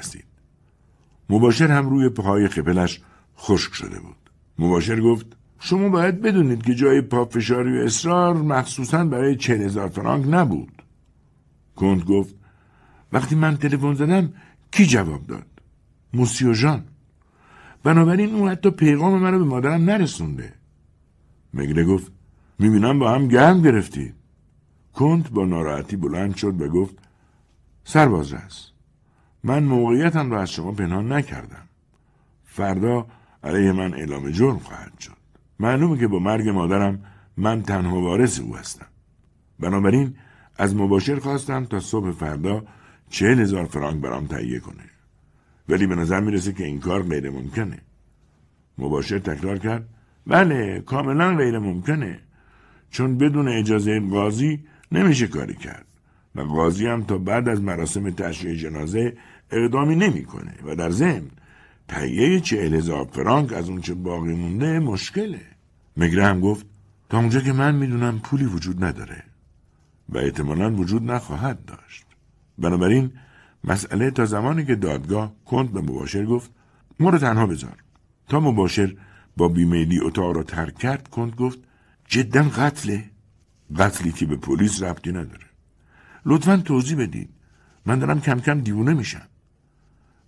[SPEAKER 1] مباشر هم روی پاهای خپلش خشک شده بود. مباشر گفت شما باید بدونید که جای پافشاری و اصرار مخصوصا برای چهل هزار فرانک نبود. کند گفت وقتی من تلفن زدم کی جواب داد؟ موسیو جان. بنابراین او حتی پیغام رو به مادرم نرسونده. مگله گفت میبینم با هم گرم گرفتید. کنت با ناراحتی بلند شد و گفت سرباز رس من موقعیتم را از شما پنهان نکردم فردا علیه من اعلام جرم خواهد شد معلومه که با مرگ مادرم من تنها وارث او هستم بنابراین از مباشر خواستم تا صبح فردا چهل هزار فرانک برام تهیه کنه ولی به نظر میرسه که این کار غیر ممکنه مباشر تکرار کرد بله کاملا غیر ممکنه چون بدون اجازه قاضی نمیشه کاری کرد و قاضی هم تا بعد از مراسم تشریع جنازه اقدامی نمیکنه و در ضمن تهیه چهل هزار فرانک از اونچه باقی مونده مشکله مگره هم گفت تا اونجا که من میدونم پولی وجود نداره و احتمالا وجود نخواهد داشت بنابراین مسئله تا زمانی که دادگاه کند به مباشر گفت ما تنها بذار تا مباشر با بیمیلی اتاق را ترک کرد کند گفت جدا قتله قتلی که به پلیس ربطی نداره لطفا توضیح بدید من دارم کم کم دیوونه میشم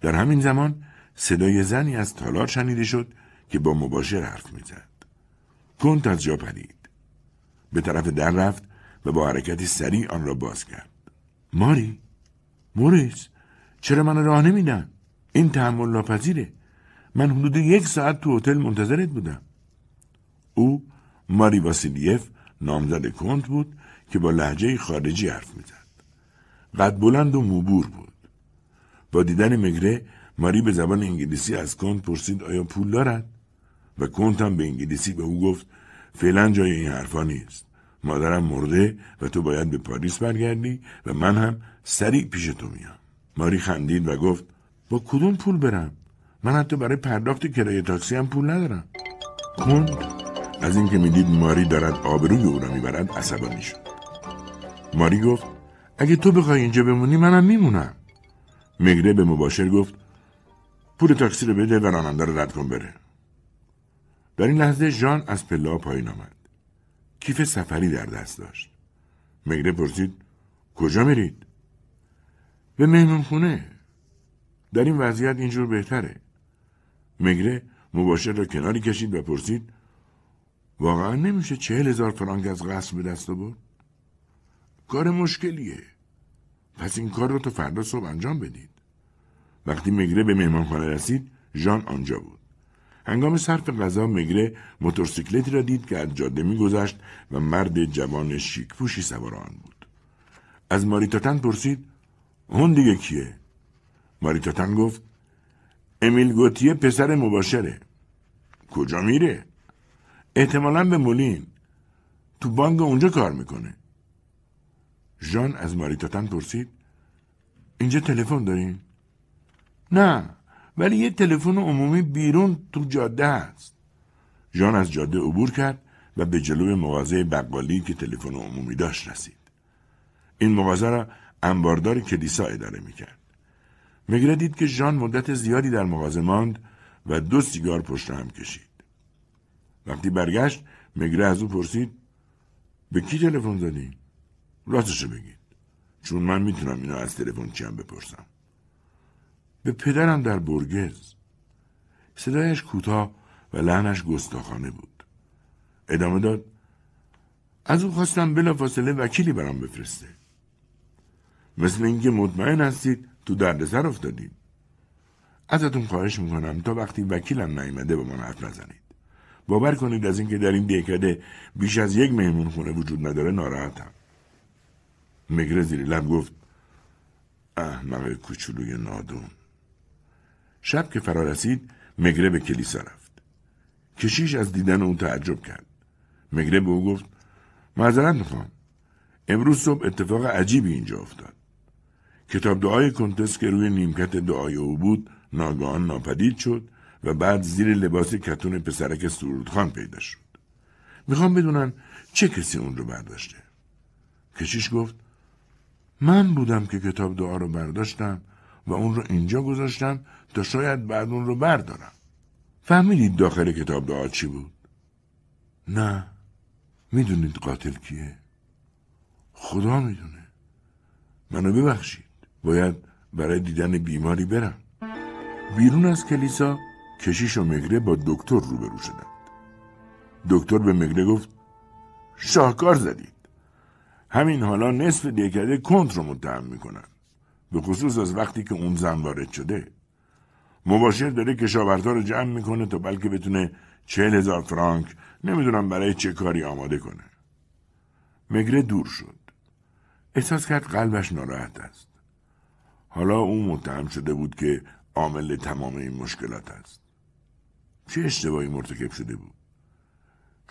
[SPEAKER 1] در همین زمان صدای زنی از تالار شنیده شد که با مباشر حرف میزد کنت از جا پرید به طرف در رفت و با حرکتی سریع آن را باز کرد ماری موریس چرا من راه نمیدن این تحمل ناپذیره من حدود یک ساعت تو هتل منتظرت بودم او ماری واسیلیف نامزد کنت بود که با لحجه خارجی حرف میزد. قد بلند و موبور بود. با دیدن مگره ماری به زبان انگلیسی از کنت پرسید آیا پول دارد؟ و کنت هم به انگلیسی به او گفت فعلا جای این حرفا نیست. مادرم مرده و تو باید به پاریس برگردی و من هم سریع پیش تو میام. ماری خندید و گفت با کدوم پول برم؟ من حتی برای پرداخت کرایه تاکسی هم پول ندارم. کنت از اینکه میدید ماری دارد آبروی او را میبرد عصبانی شد ماری گفت اگه تو بخوای اینجا بمونی منم میمونم مگره به مباشر گفت پول تاکسی رو بده و راننده رو رد کن بره در این لحظه ژان از پلا پایین آمد کیف سفری در دست داشت مگره پرسید کجا میرید به مهمون خونه در این وضعیت اینجور بهتره مگره مباشر را کناری کشید و پرسید واقعا نمیشه چهل هزار فرانک از قصد به دست بود؟ کار مشکلیه پس این کار رو تا فردا صبح انجام بدید وقتی مگره به مهمانخانه رسید ژان آنجا بود هنگام صرف غذا مگره موتورسیکلتی را دید که از جاده میگذشت و مرد جوان شیک سوار آن بود از ماریتاتن پرسید اون دیگه کیه ماریتاتن گفت امیل گوتیه پسر مباشره کجا میره احتمالا به مولین تو بانک اونجا کار میکنه ژان از ماریتاتن پرسید اینجا تلفن داریم نه ولی یه تلفن عمومی بیرون تو جاده هست ژان از جاده عبور کرد و به جلو مغازه بقالی که تلفن عمومی داشت رسید این مغازه را انباردار کلیسا اداره میکرد مگره دید که ژان مدت زیادی در مغازه ماند و دو سیگار پشت هم کشید وقتی برگشت مگره از او پرسید به کی تلفن زدی؟ راستشو بگید چون من میتونم اینو از تلفن چیم بپرسم به پدرم در برگز صدایش کوتاه و لحنش گستاخانه بود ادامه داد از او خواستم بلا فاصله وکیلی برام بفرسته مثل اینکه مطمئن هستید تو دردسر افتادید ازتون خواهش میکنم تا وقتی وکیلم نیامده با من حرف نزنید باور کنید از اینکه در این دهکده بیش از یک مهمون خونه وجود نداره ناراحتم مگره زیر لب گفت احمق کوچولوی نادون شب که فرا رسید مگره به کلیسا رفت کشیش از دیدن او تعجب کرد مگره به او گفت معذرت میخوام امروز صبح اتفاق عجیبی اینجا افتاد کتاب دعای کنتس که روی نیمکت دعای او بود ناگهان ناپدید شد و بعد زیر لباس کتون پسرک سرودخان پیدا شد. میخوام بدونن چه کسی اون رو برداشته. کشیش گفت من بودم که کتاب دعا رو برداشتم و اون رو اینجا گذاشتم تا شاید بعد اون رو بردارم. فهمیدید داخل کتاب دعا چی بود؟ نه میدونید قاتل کیه؟ خدا میدونه منو ببخشید باید برای دیدن بیماری برم بیرون از کلیسا کشیش و مگره با دکتر روبرو شدند دکتر به مگره گفت شاهکار زدید همین حالا نصف دیکده کنت رو متهم میکنن به خصوص از وقتی که اون زن وارد شده مباشر داره کشاورزها رو جمع میکنه تا بلکه بتونه چهل هزار فرانک نمیدونم برای چه کاری آماده کنه مگره دور شد احساس کرد قلبش ناراحت است حالا او متهم شده بود که عامل تمام این مشکلات است چه اشتباهی مرتکب شده بود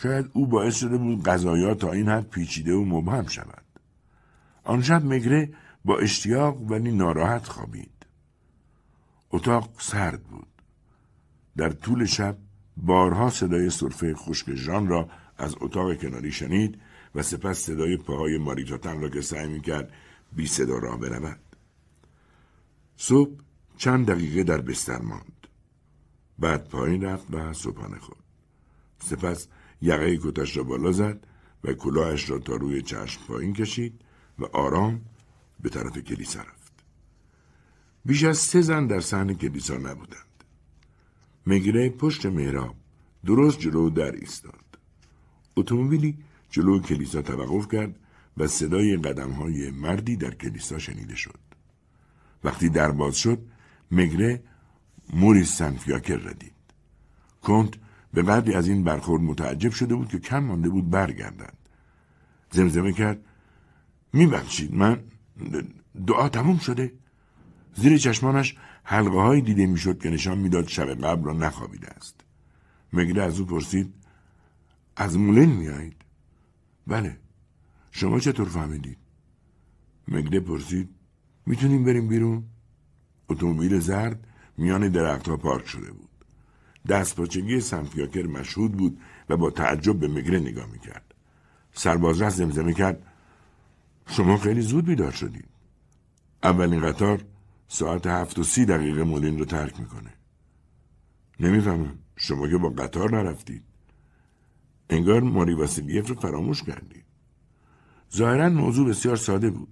[SPEAKER 1] شاید او باعث شده بود غذایا تا این حد پیچیده و مبهم شود آن شب مگره با اشتیاق ولی ناراحت خوابید اتاق سرد بود در طول شب بارها صدای سرفه خشک ژان را از اتاق کناری شنید و سپس صدای پاهای ماریتاتن را که سعی میکرد بی صدا راه برود صبح چند دقیقه در بستر ماند بعد پایین رفت و صبحانه خورد سپس یقه کتش را بالا زد و کلاهش را تا روی چشم پایین کشید و آرام به طرف کلیسا رفت بیش از سه زن در سحن کلیسا نبودند مگره پشت مهراب درست جلو در ایستاد اتومبیلی جلو کلیسا توقف کرد و صدای قدم های مردی در کلیسا شنیده شد وقتی در باز شد مگره موریس سنفیاکر را دید کنت به قدری از این برخورد متعجب شده بود که کم مانده بود برگردند زمزمه کرد میبخشید من دعا تموم شده زیر چشمانش حلقه های دیده میشد که نشان میداد شب قبل را نخوابیده است مگره از او پرسید از مولین میایید بله شما چطور فهمیدید مگره پرسید میتونیم بریم بیرون اتومبیل زرد میان درختها پارک شده بود دستپاچگی سمفیاکر مشهود بود و با تعجب به مگره نگاه میکرد رست زمزمه کرد شما خیلی زود بیدار شدید اولین قطار ساعت هفت و سی دقیقه مولین رو ترک میکنه نمیفهمم شما که با قطار نرفتید انگار ماری واسیلیف رو فراموش کردید ظاهرا موضوع بسیار ساده بود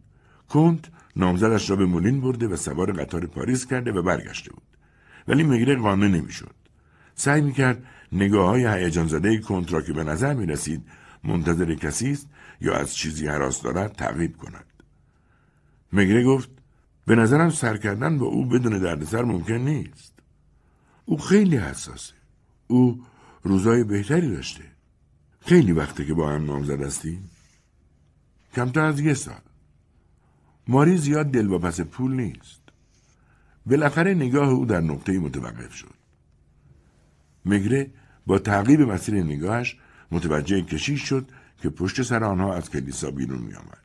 [SPEAKER 1] کنت نامزدش را به مولین برده و سوار قطار پاریس کرده و برگشته بود ولی مگرگ قانع نمیشد سعی میکرد نگاه های هیجان زده را که به نظر می رسید منتظر کسی است یا از چیزی حراس دارد تعقیب کند مگره گفت به نظرم سر کردن با او بدون دردسر ممکن نیست او خیلی حساسه او روزای بهتری داشته خیلی وقته که با هم نامزد هستیم کمتر از یه سال ماری زیاد دل و پس پول نیست بالاخره نگاه او در نقطه متوقف شد. مگره با تعقیب مسیر نگاهش متوجه کشیش شد که پشت سر آنها از کلیسا بیرون می آمد.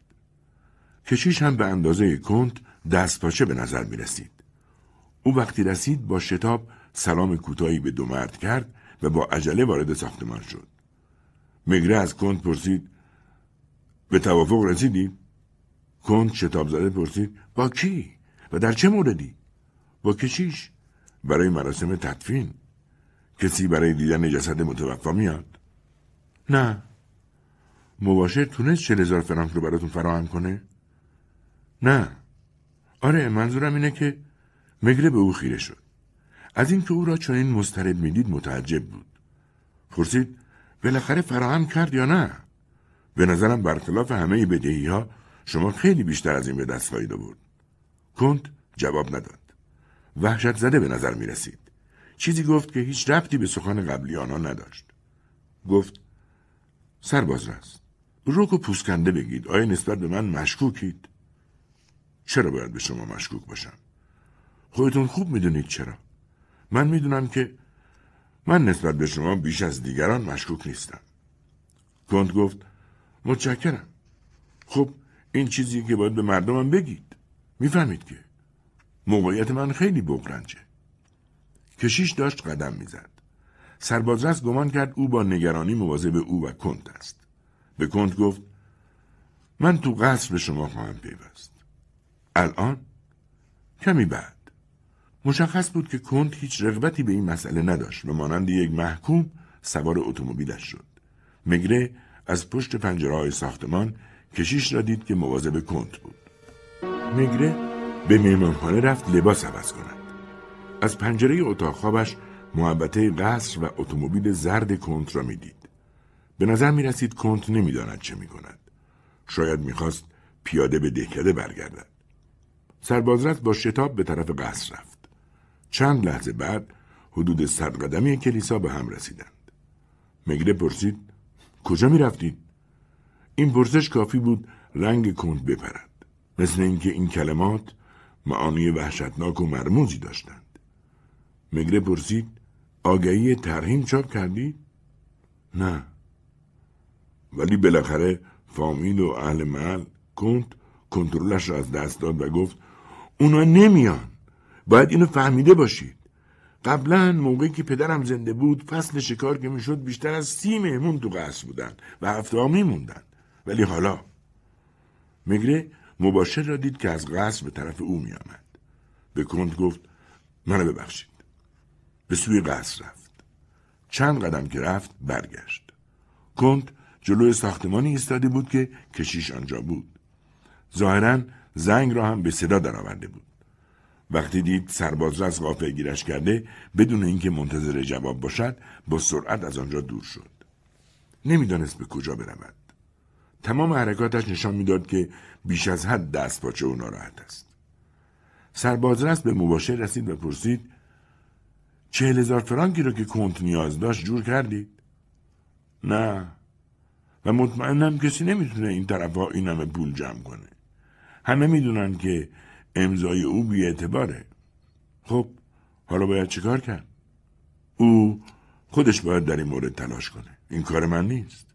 [SPEAKER 1] کشیش هم به اندازه کنت دست پاچه به نظر می رسید. او وقتی رسید با شتاب سلام کوتاهی به دو مرد کرد و با عجله وارد ساختمان شد. مگره از کنت پرسید به توافق رسیدی؟ کنت شتاب زده پرسید با کی؟ و در چه موردی؟ با کشیش برای مراسم تدفین کسی برای دیدن جسد متوفا میاد نه مباشر تونست چه هزار فرانک رو براتون فراهم کنه نه آره منظورم اینه که مگره به او خیره شد از اینکه او را چنین مضطرب میدید متعجب بود پرسید بالاخره فراهم کرد یا نه به نظرم برخلاف همه بدهی ها شما خیلی بیشتر از این به دست خواهید آورد کنت جواب نداد وحشت زده به نظر می رسید. چیزی گفت که هیچ ربطی به سخن قبلی آنها نداشت. گفت سرباز رست روک و پوسکنده بگید آیا نسبت به من مشکوکید؟ چرا باید به شما مشکوک باشم؟ خودتون خوب میدونید چرا؟ من میدونم که من نسبت به شما بیش از دیگران مشکوک نیستم. کنت گفت متشکرم. خب این چیزی که باید به مردمم بگید. میفهمید که موقعیت من خیلی بغرنجه کشیش داشت قدم میزد سربازرس گمان کرد او با نگرانی مواظب او و کنت است به کنت گفت من تو قصر به شما خواهم پیوست الان کمی بعد مشخص بود که کنت هیچ رغبتی به این مسئله نداشت و مانند یک محکوم سوار اتومبیلش شد مگره از پشت پنجره های ساختمان کشیش را دید که مواظب کنت بود مگره به مهمانخانه رفت لباس عوض کند از پنجره اتاق خوابش محبته قصر و اتومبیل زرد کنت را میدید به نظر می رسید کنت نمیداند چه می کند. شاید میخواست پیاده به دهکده برگردد سربازرت با شتاب به طرف قصر رفت چند لحظه بعد حدود صد قدمی کلیسا به هم رسیدند مگره پرسید کجا می رفتید؟ این پرسش کافی بود رنگ کند بپرد مثل اینکه این کلمات معانی وحشتناک و مرموزی داشتند. مگره پرسید آگهی ترهیم چاپ کردی؟ نه. ولی بالاخره فامیل و اهل محل کنت کنترلش را از دست داد و گفت اونا نمیان. باید اینو فهمیده باشید. قبلا موقعی که پدرم زنده بود فصل شکار که میشد بیشتر از سی مهمون تو قصر بودن و هفته ها میموندن ولی حالا مگره مباشر را دید که از قصر به طرف او می آمد. به کنت گفت منو ببخشید. به سوی قصر رفت. چند قدم که رفت برگشت. کند جلوی ساختمانی ایستاده بود که کشیش آنجا بود. ظاهرا زنگ را هم به صدا درآورده بود. وقتی دید سرباز را از قافه گیرش کرده بدون اینکه منتظر جواب باشد با سرعت از آنجا دور شد. نمیدانست به کجا برود. تمام حرکاتش نشان میداد که بیش از حد دست پاچه و ناراحت است سربازرس به مباشر رسید و پرسید چهل هزار فرانکی رو که کنت نیاز داشت جور کردید نه و مطمئنم کسی نمیتونه این طرف ها این پول جمع کنه همه میدونن که امضای او بی اعتباره خب حالا باید چیکار کرد او خودش باید در این مورد تلاش کنه این کار من نیست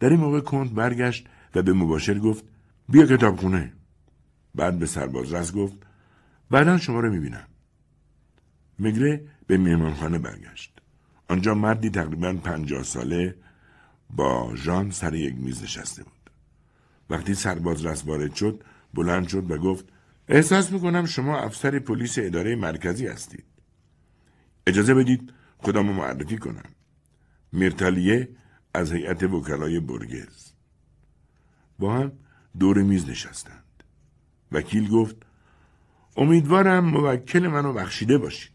[SPEAKER 1] در این موقع کنت برگشت و به مباشر گفت بیا خونه بعد به سرباز رس گفت بعدا شما رو میبینم مگره به مهمانخانه برگشت آنجا مردی تقریبا پنجاه ساله با ژان سر یک میز نشسته بود وقتی سرباز رس وارد شد بلند شد و گفت احساس میکنم شما افسر پلیس اداره مرکزی هستید اجازه بدید خودم معرفی کنم میرتالیه از هیئت وکلای برگز با هم دور میز نشستند وکیل گفت امیدوارم موکل منو بخشیده باشید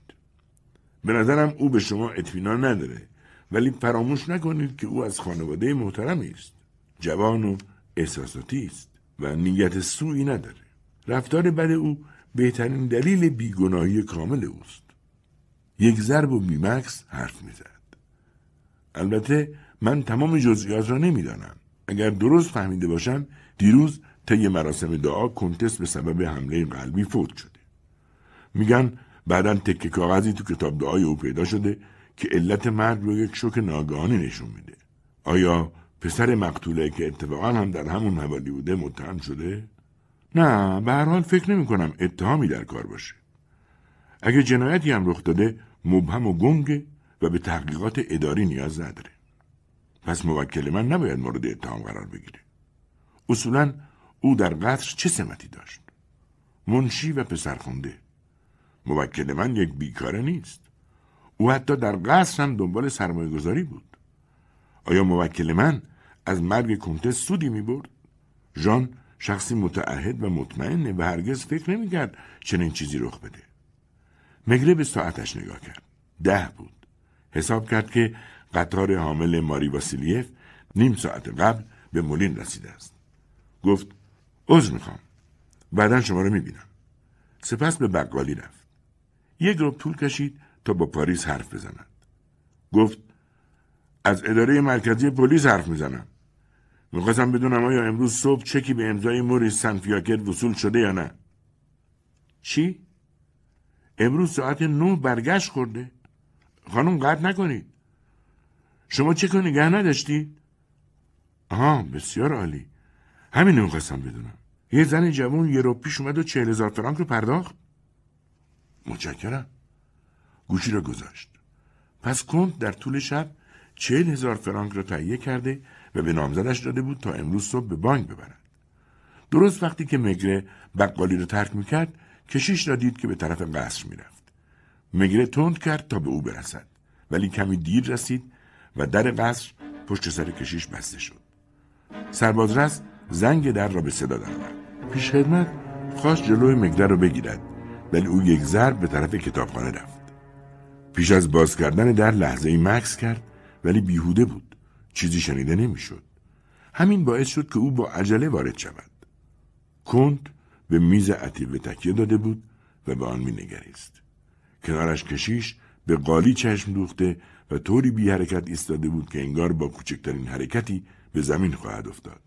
[SPEAKER 1] به نظرم او به شما اطمینان نداره ولی فراموش نکنید که او از خانواده محترمی است جوان و احساساتی است و نیت سوی نداره رفتار بد او بهترین دلیل بیگناهی کامل اوست یک ضرب و بیمکس حرف میزد البته من تمام جزئیات را نمیدانم اگر درست فهمیده باشم دیروز طی مراسم دعا کنتست به سبب حمله قلبی فوت شده میگن بعدا تکه کاغذی تو کتاب دعای او پیدا شده که علت مرگ رو یک شوک ناگهانی نشون میده آیا پسر مقتوله که اتفاقا هم در همون حوالی بوده متهم شده نه به هر حال فکر نمی کنم اتهامی در کار باشه اگه جنایتی هم رخ داده مبهم و گنگه و به تحقیقات اداری نیاز نداره پس موکل من نباید مورد اتهام قرار بگیره اصولا او در قصر چه سمتی داشت منشی و پسرخونده موکل من یک بیکاره نیست او حتی در قصر هم دنبال سرمایه گذاری بود آیا موکل من از مرگ کنتس سودی می برد؟ ژان شخصی متعهد و مطمئنه و هرگز فکر نمیکرد چنین چیزی رخ بده مگره به ساعتش نگاه کرد ده بود حساب کرد که قطار حامل ماری واسیلیف نیم ساعت قبل به مولین رسیده است گفت عذر میخوام بعدا شما رو میبینم سپس به بقالی رفت یک گروب طول کشید تا با پاریس حرف بزند گفت از اداره مرکزی پلیس حرف میزنم میخواستم بدونم آیا امروز صبح چکی به امضای موریس سنفیاکر وصول شده یا نه چی؟ امروز ساعت نه برگشت خورده خانم قطع نکنید شما چه رو نگه نداشتی؟ آها بسیار عالی همین رو قسم بدونم یه زن جوان یه رو پیش اومد و چهل هزار فرانک رو پرداخت متشکرم گوشی را گذاشت پس کنت در طول شب چهل هزار فرانک را تهیه کرده و به نامزدش داده بود تا امروز صبح به بانک ببرد درست وقتی که مگره بقالی رو ترک میکرد کشیش را دید که به طرف قصر میرفت مگره تند کرد تا به او برسد ولی کمی دیر رسید و در قصر پشت سر کشیش بسته شد سرباز رس زنگ در را به صدا درآورد پیش خدمت خواست جلوی مگده را بگیرد ولی او یک ضرب به طرف کتابخانه رفت پیش از باز کردن در لحظه ای مکس کرد ولی بیهوده بود چیزی شنیده نمیشد همین باعث شد که او با عجله وارد شود کند به میز به تکیه داده بود و به آن مینگریست کنارش کشیش به قالی چشم دوخته و طوری بی حرکت ایستاده بود که انگار با کوچکترین حرکتی به زمین خواهد افتاد.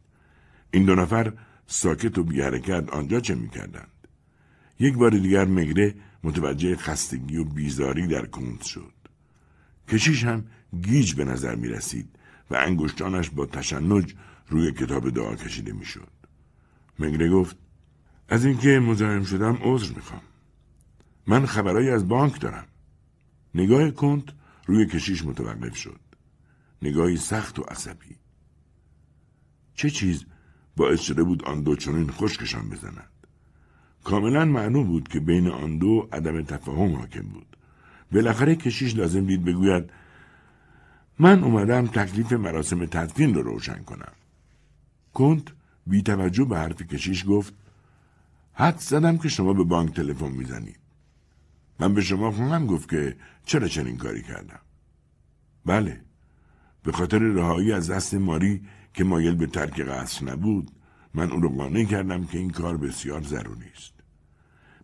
[SPEAKER 1] این دو نفر ساکت و بی حرکت آنجا چه می کردند؟ یک بار دیگر مگره متوجه خستگی و بیزاری در کند شد. کشیش هم گیج به نظر می رسید و انگشتانش با تشنج روی کتاب دعا کشیده می شد. مگره گفت از اینکه مزاحم شدم عذر میخوام. من خبرایی از بانک دارم. نگاه کنت روی کشیش متوقف شد نگاهی سخت و عصبی چه چیز باعث شده بود آن دو چنین خشکشان بزند کاملا معلوم بود که بین آن دو عدم تفاهم حاکم بود بالاخره کشیش لازم دید بگوید من اومدم تکلیف مراسم تدفین رو روشن کنم کنت بی توجه به حرف کشیش گفت حد زدم که شما به بانک تلفن میزنید من به شما خواهم گفت که چرا چنین کاری کردم بله به خاطر رهایی از دست ماری که مایل به ترک قصر نبود من او را قانع کردم که این کار بسیار ضروری است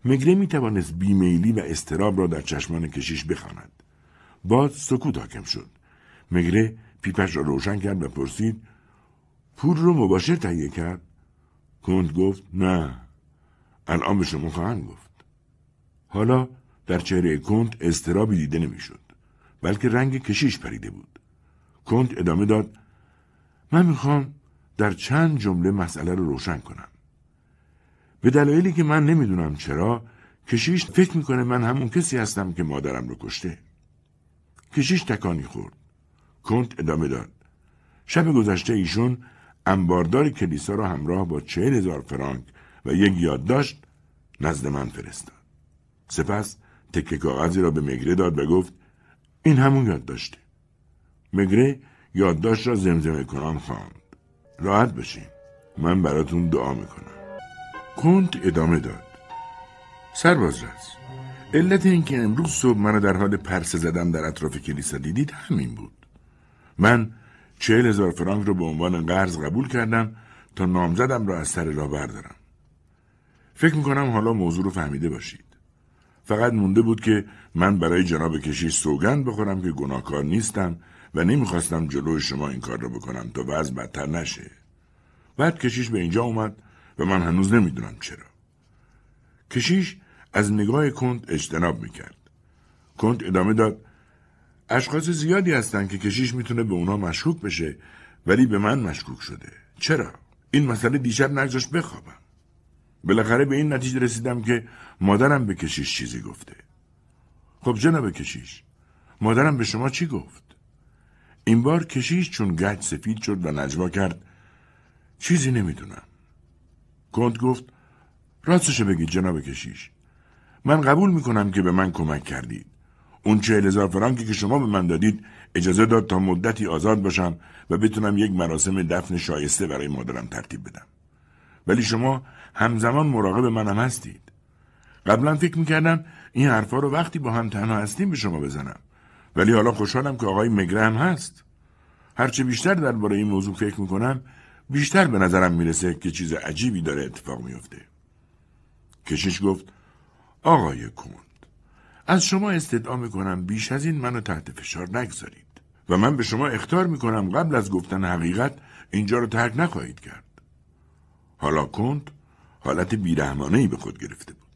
[SPEAKER 1] مگره می توانست بیمیلی و استراب را در چشمان کشیش بخواند باز سکوت حاکم شد مگره پیپش را روشن کرد و پرسید پول رو مباشر تهیه کرد کند گفت نه الان به شما خواهند گفت حالا در چهره کنت استرابی دیده نمیشد بلکه رنگ کشیش پریده بود کنت ادامه داد من میخوام در چند جمله مسئله رو روشن کنم به دلایلی که من نمیدونم چرا کشیش فکر میکنه من همون کسی هستم که مادرم رو کشته کشیش تکانی خورد کنت ادامه داد شب گذشته ایشون انباردار کلیسا را همراه با چهل هزار فرانک و یک یادداشت نزد من فرستاد سپس تکه کاغذی را به مگره داد و گفت این همون یاد داشته. مگره یادداشت را زمزمه کنان خواند. راحت باشین. من براتون دعا میکنم. کنت ادامه داد. سرباز رز. علت اینکه امروز صبح من در حال پرسه زدن در اطراف کلیسا دیدید همین بود. من چهل هزار فرانک رو به عنوان قرض قبول کردم تا نامزدم را از سر را بردارم. فکر میکنم حالا موضوع رو فهمیده باشید. فقط مونده بود که من برای جناب کشیش سوگند بخورم که گناهکار نیستم و نمیخواستم جلوی شما این کار رو بکنم تا وضع بدتر نشه بعد کشیش به اینجا اومد و من هنوز نمیدونم چرا کشیش از نگاه کند اجتناب میکرد کند ادامه داد اشخاص زیادی هستند که کشیش میتونه به اونا مشکوک بشه ولی به من مشکوک شده چرا این مسئله دیشب نگذاشت بخوابم بالاخره به این نتیجه رسیدم که مادرم به کشیش چیزی گفته خب جناب کشیش مادرم به شما چی گفت؟ این بار کشیش چون گچ سفید شد و نجوا کرد چیزی نمیدونم کند گفت راستش بگید جناب کشیش من قبول میکنم که به من کمک کردید اون چهل هزار فرانکی که شما به من دادید اجازه داد تا مدتی آزاد باشم و بتونم یک مراسم دفن شایسته برای مادرم ترتیب بدم ولی شما همزمان مراقب منم هستید قبلا فکر میکردم این حرفها رو وقتی با هم تنها هستیم به شما بزنم ولی حالا خوشحالم که آقای مگره هم هست هرچه بیشتر درباره این موضوع فکر میکنم بیشتر به نظرم میرسه که چیز عجیبی داره اتفاق میفته کشیش گفت آقای کند از شما استدعا میکنم بیش از این منو تحت فشار نگذارید و من به شما اختار میکنم قبل از گفتن حقیقت اینجا رو ترک نخواهید کرد حالا کند حالت بیرحمانه ای به خود گرفته بود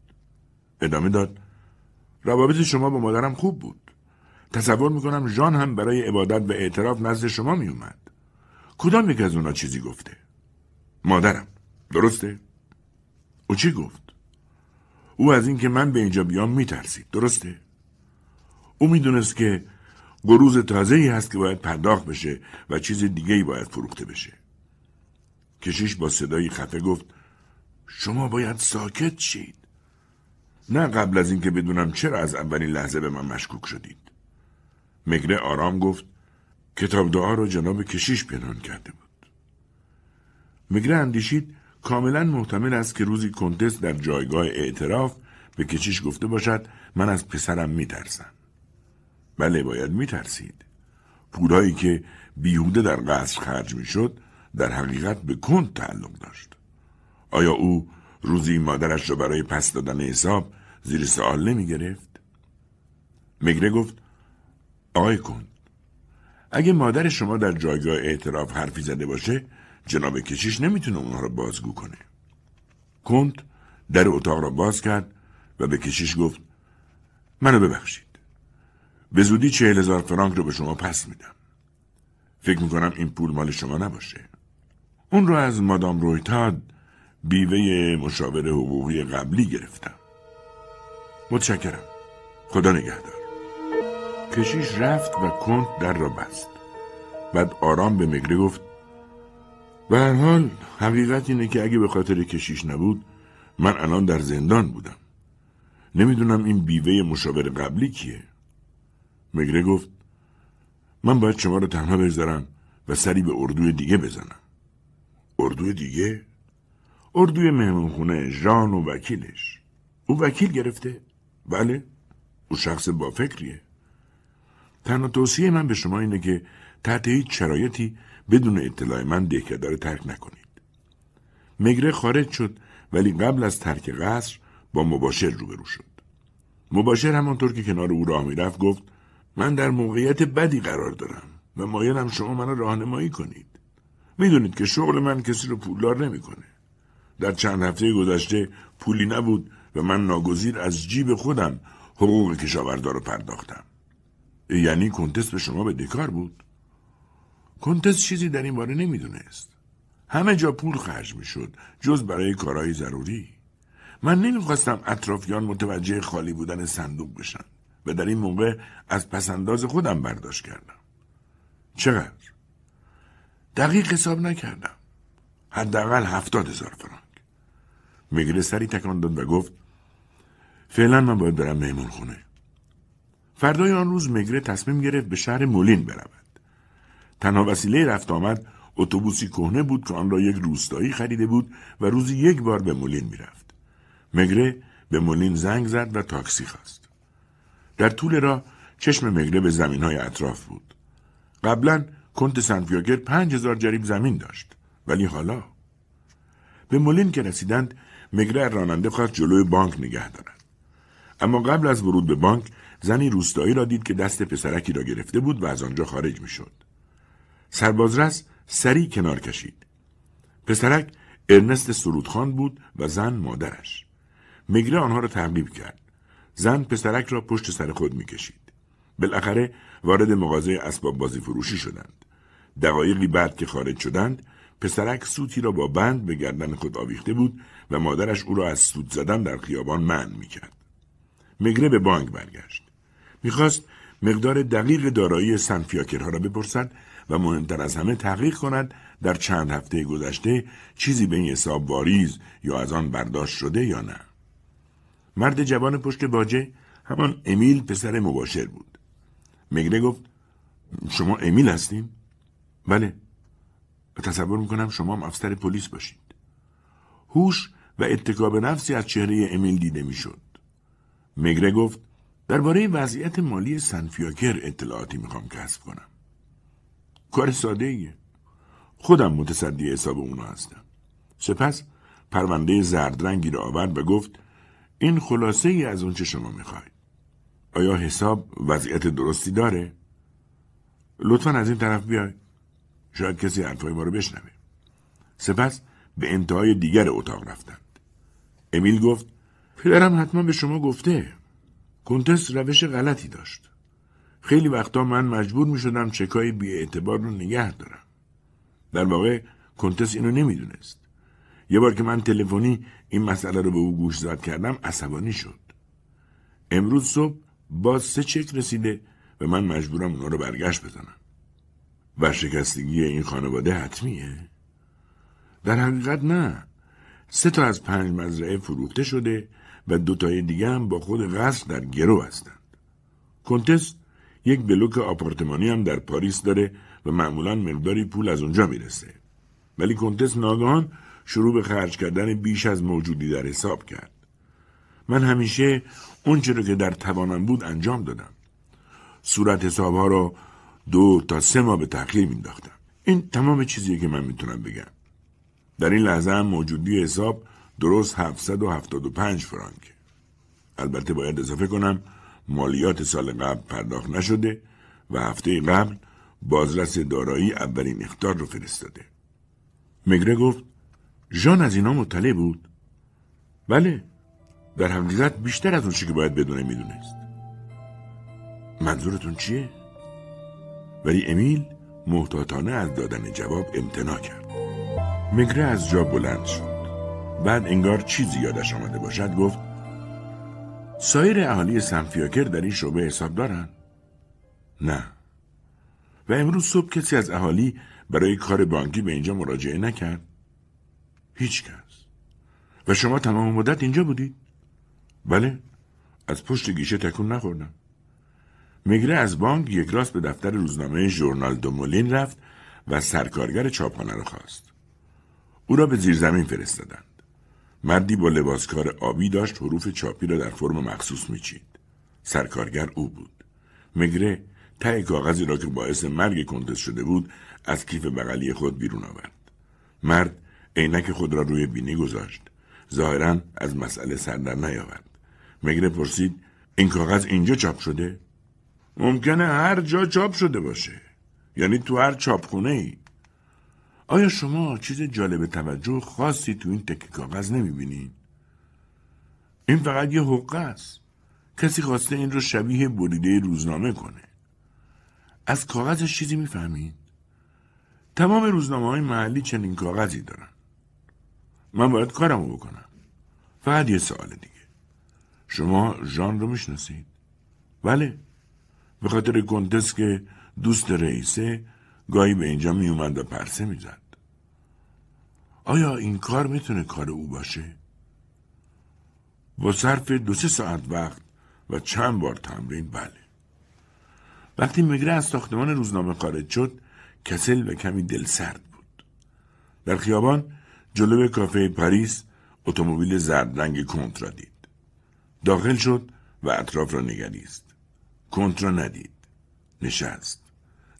[SPEAKER 1] ادامه داد روابط شما با مادرم خوب بود تصور میکنم ژان هم برای عبادت و اعتراف نزد شما میومد کدام یک از اونا چیزی گفته مادرم درسته او چی گفت او از اینکه من به اینجا بیام میترسید درسته او میدونست که گروز تازه ای هست که باید پرداخت بشه و چیز دیگه ای باید فروخته بشه کشیش با صدایی خفه گفت شما باید ساکت شید نه قبل از اینکه بدونم چرا از اولین لحظه به من مشکوک شدید مگره آرام گفت کتاب دعا رو جناب کشیش پنهان کرده بود مگره اندیشید کاملا محتمل است که روزی کنتس در جایگاه اعتراف به کشیش گفته باشد من از پسرم میترسم بله باید میترسید پولایی که بیهوده در قصر خرج میشد در حقیقت به کنت تعلق داشت آیا او روزی مادرش را برای پس دادن حساب زیر سوال نمی گرفت؟ مگره گفت آقای کند اگه مادر شما در جایگاه اعتراف حرفی زده باشه جناب کشیش نمیتونه اونها رو بازگو کنه کنت در اتاق را باز کرد و به کشیش گفت منو ببخشید به زودی چهل هزار فرانک رو به شما پس میدم فکر میکنم این پول مال شما نباشه اون رو از مادام رویتاد بیوه مشاور حقوقی قبلی گرفتم متشکرم خدا نگهدار کشیش رفت و کنت در را بست بعد آرام به مگره گفت به هر حال حقیقت اینه که اگه به خاطر کشیش نبود من الان در زندان بودم نمیدونم این بیوه مشاور قبلی کیه مگره گفت من باید شما رو تنها بگذارم و سری به اردوی دیگه بزنم اردوی دیگه؟ اردوی مهمونخونه ژان و وکیلش او وکیل گرفته بله او شخص با فکریه تنها توصیه من به شما اینه که تحت هیچ شرایطی بدون اطلاع من دهکده ترک نکنید مگره خارج شد ولی قبل از ترک قصر با مباشر روبرو شد مباشر همانطور که کنار او راه میرفت گفت من در موقعیت بدی قرار دارم و مایلم شما منو راهنمایی کنید میدونید که شغل من کسی رو پولدار نمیکنه در چند هفته گذشته پولی نبود و من ناگزیر از جیب خودم حقوق کشاوردار رو پرداختم یعنی کنتست به شما به دکار بود کنتس چیزی در این باره نمیدونست همه جا پول خرج میشد جز برای کارهای ضروری من نمیخواستم اطرافیان متوجه خالی بودن صندوق بشن و در این موقع از پسنداز خودم برداشت کردم چقدر دقیق حساب نکردم حداقل هفتاد هزار فرانک مگره سری تکان داد و گفت فعلا من باید برم مهمون خونه فردای آن روز مگره تصمیم گرفت به شهر مولین برود تنها وسیله رفت آمد اتوبوسی کهنه بود که آن را یک روستایی خریده بود و روزی یک بار به مولین میرفت مگره به مولین زنگ زد و تاکسی خواست در طول راه چشم مگره به زمین های اطراف بود قبلا کنت سنفیاگر پنج هزار جریب زمین داشت ولی حالا به مولین که رسیدند مگره راننده خواست جلوی بانک نگه دارد اما قبل از ورود به بانک زنی روستایی را دید که دست پسرکی را گرفته بود و از آنجا خارج میشد سربازرس سریع کنار کشید پسرک ارنست سرودخان بود و زن مادرش مگره آنها را تعقیب کرد زن پسرک را پشت سر خود میکشید بالاخره وارد مغازه اسباب بازی فروشی شدند دقایقی بعد که خارج شدند پسرک سوتی را با بند به گردن خود آویخته بود و مادرش او را از سود زدن در خیابان من میکرد. مگره به بانک برگشت. میخواست مقدار دقیق دارایی سنفیاکرها را بپرسد و مهمتر از همه تحقیق کند در چند هفته گذشته چیزی به این حساب واریز یا از آن برداشت شده یا نه. مرد جوان پشت باجه همان امیل پسر مباشر بود. مگره گفت شما امیل هستیم؟ بله. تصور میکنم شما هم افسر پلیس باشید. هوش و اتکاب نفسی از چهره امیل دیده میشد. مگره گفت درباره وضعیت مالی سنفیاکر اطلاعاتی میخوام کسب کنم. کار ساده ایه. خودم متصدی حساب اونو هستم. سپس پرونده زردرنگی را آورد و گفت این خلاصه ای از اونچه شما میخواید. آیا حساب وضعیت درستی داره؟ لطفا از این طرف بیای. شاید کسی حرفای ما رو بشنوه. سپس به انتهای دیگر اتاق رفتن. امیل گفت پدرم حتما به شما گفته کنتس روش غلطی داشت خیلی وقتا من مجبور می شدم چکای بی اعتبار رو نگه دارم در واقع کنتس اینو نمیدونست یه بار که من تلفنی این مسئله رو به او گوش زد کردم عصبانی شد امروز صبح باز سه چک رسیده و من مجبورم اونا رو برگشت بزنم ورشکستگی این خانواده حتمیه در حقیقت نه سه تا از پنج مزرعه فروخته شده و دوتای دیگه هم با خود قصر در گرو هستند. کنتس یک بلوک آپارتمانی هم در پاریس داره و معمولا مقداری پول از اونجا میرسه. ولی کنتس ناگهان شروع به خرج کردن بیش از موجودی در حساب کرد. من همیشه اونچه رو که در توانم بود انجام دادم. صورت حسابها رو دو تا سه ماه به تأخیر مینداختم. این تمام چیزیه که من میتونم بگم. در این لحظه هم موجودی حساب درست 775 فرانک البته باید اضافه کنم مالیات سال قبل پرداخت نشده و هفته قبل بازرس دارایی اولین اختار رو فرستاده مگره گفت ژان از اینا مطلع بود بله در حقیقت بیشتر از اون چی که باید بدونه میدونست منظورتون چیه؟ ولی امیل محتاطانه از دادن جواب امتناع کرد مگره از جا بلند شد بعد انگار چیزی یادش آمده باشد گفت سایر اهالی سمفیاکر در این شعبه حساب دارن؟ نه و امروز صبح کسی از اهالی برای کار بانکی به اینجا مراجعه نکرد هیچ کس و شما تمام مدت اینجا بودید بله از پشت گیشه تکون نخوردم مگره از بانک یک راست به دفتر روزنامه ژورنال دومولین رفت و سرکارگر چاپخانه را خواست او را به زیر زمین فرستادند مردی با لباسکار آبی داشت حروف چاپی را در فرم مخصوص میچید سرکارگر او بود مگره تای کاغذی را که باعث مرگ کنتس شده بود از کیف بغلی خود بیرون آورد مرد عینک خود را روی بینی گذاشت ظاهرا از مسئله سر در نیاورد مگره پرسید این کاغذ اینجا چاپ شده ممکنه هر جا چاپ شده باشه یعنی تو هر خونه؟ ای آیا شما چیز جالب توجه خاصی تو این تکه کاغذ بینید؟ این فقط یه حقه است. کسی خواسته این رو شبیه بریده روزنامه کنه. از کاغذش چیزی میفهمید؟ تمام روزنامه های محلی چنین کاغذی دارن. من باید کارم رو بکنم. فقط یه سوال دیگه. شما ژان رو میشناسید؟ بله. به خاطر گندس که دوست رئیسه گاهی به اینجا میومد و پرسه میزد آیا این کار میتونه کار او باشه؟ با صرف دو سه ساعت وقت و چند بار تمرین بله وقتی مگره از ساختمان روزنامه خارج شد کسل و کمی دل سرد بود در خیابان جلو کافه پاریس اتومبیل زرد رنگ کنت را دید داخل شد و اطراف را نگریست کنت را ندید نشست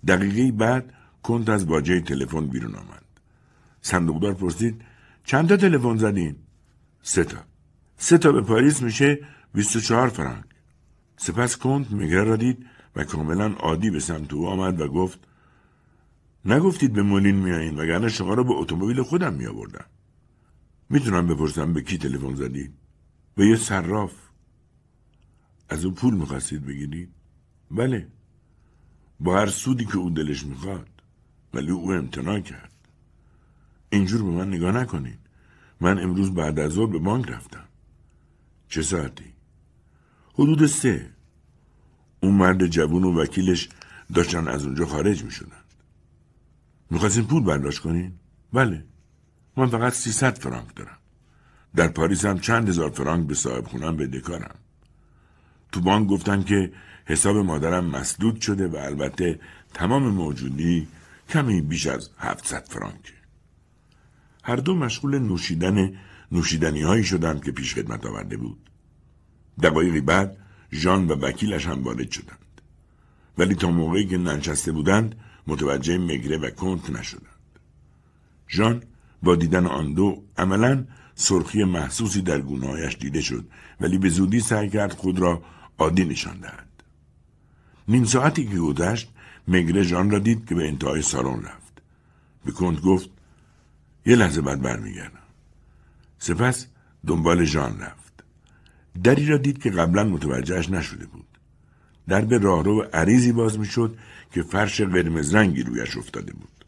[SPEAKER 1] دقیقه بعد کنت از باجه تلفن بیرون آمد. صندوقدار پرسید چند تا تلفن زدین؟ سه تا. سه تا به پاریس میشه 24 فرانک. سپس کنت مگر را دید و کاملا عادی به سمت او آمد و گفت نگفتید به مولین میایین وگرنه شما را به اتومبیل خودم میآوردم. میتونم بپرسم به کی تلفن زدی؟ به یه صراف. از او پول میخواستید بگیرید؟ بله. با هر سودی که او دلش میخواد ولی او امتناع کرد اینجور به من نگاه نکنین من امروز بعد از ظهر به بانک رفتم چه ساعتی حدود سه اون مرد جوون و وکیلش داشتن از اونجا خارج می میخواستین پول برداشت کنین؟ بله من فقط 300 فرانک دارم در پاریس هم چند هزار فرانک به صاحب خونم بده تو بانک گفتن که حساب مادرم مسدود شده و البته تمام موجودی کمی بیش از 700 فرانک. هر دو مشغول نوشیدن نوشیدنی هایی شدند که پیش خدمت آورده بود. دقایقی بعد ژان و وکیلش هم وارد شدند. ولی تا موقعی که ننشسته بودند متوجه مگره و کنت نشدند. ژان با دیدن آن دو عملا سرخی محسوسی در گناهش دیده شد ولی به زودی سعی کرد خود را عادی نشان دهد نیم ساعتی که گذشت مگره جان را دید که به انتهای سالن رفت به کند گفت یه لحظه بعد برمیگردم سپس دنبال جان رفت دری را دید که قبلا متوجهش نشده بود در به راهرو عریضی باز میشد که فرش قرمز رنگی رویش افتاده بود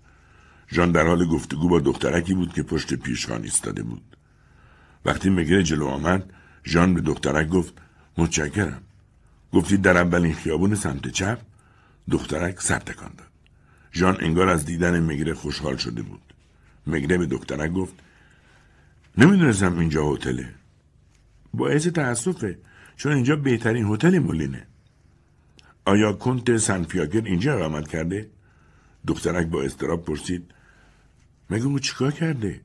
[SPEAKER 1] جان در حال گفتگو با دخترکی بود که پشت پیشخان ایستاده بود وقتی مگره جلو آمد جان به دخترک گفت متشکرم گفتید در اولین خیابون سمت چپ دخترک سر تکان داد ژان انگار از دیدن مگره خوشحال شده بود مگره به دخترک گفت نمیدونستم اینجا هتله باعث تأسفه چون اینجا بهترین هتل مولینه آیا کنت سنفیاگر اینجا اقامت کرده دخترک با اضطراب پرسید مگه او چیکار کرده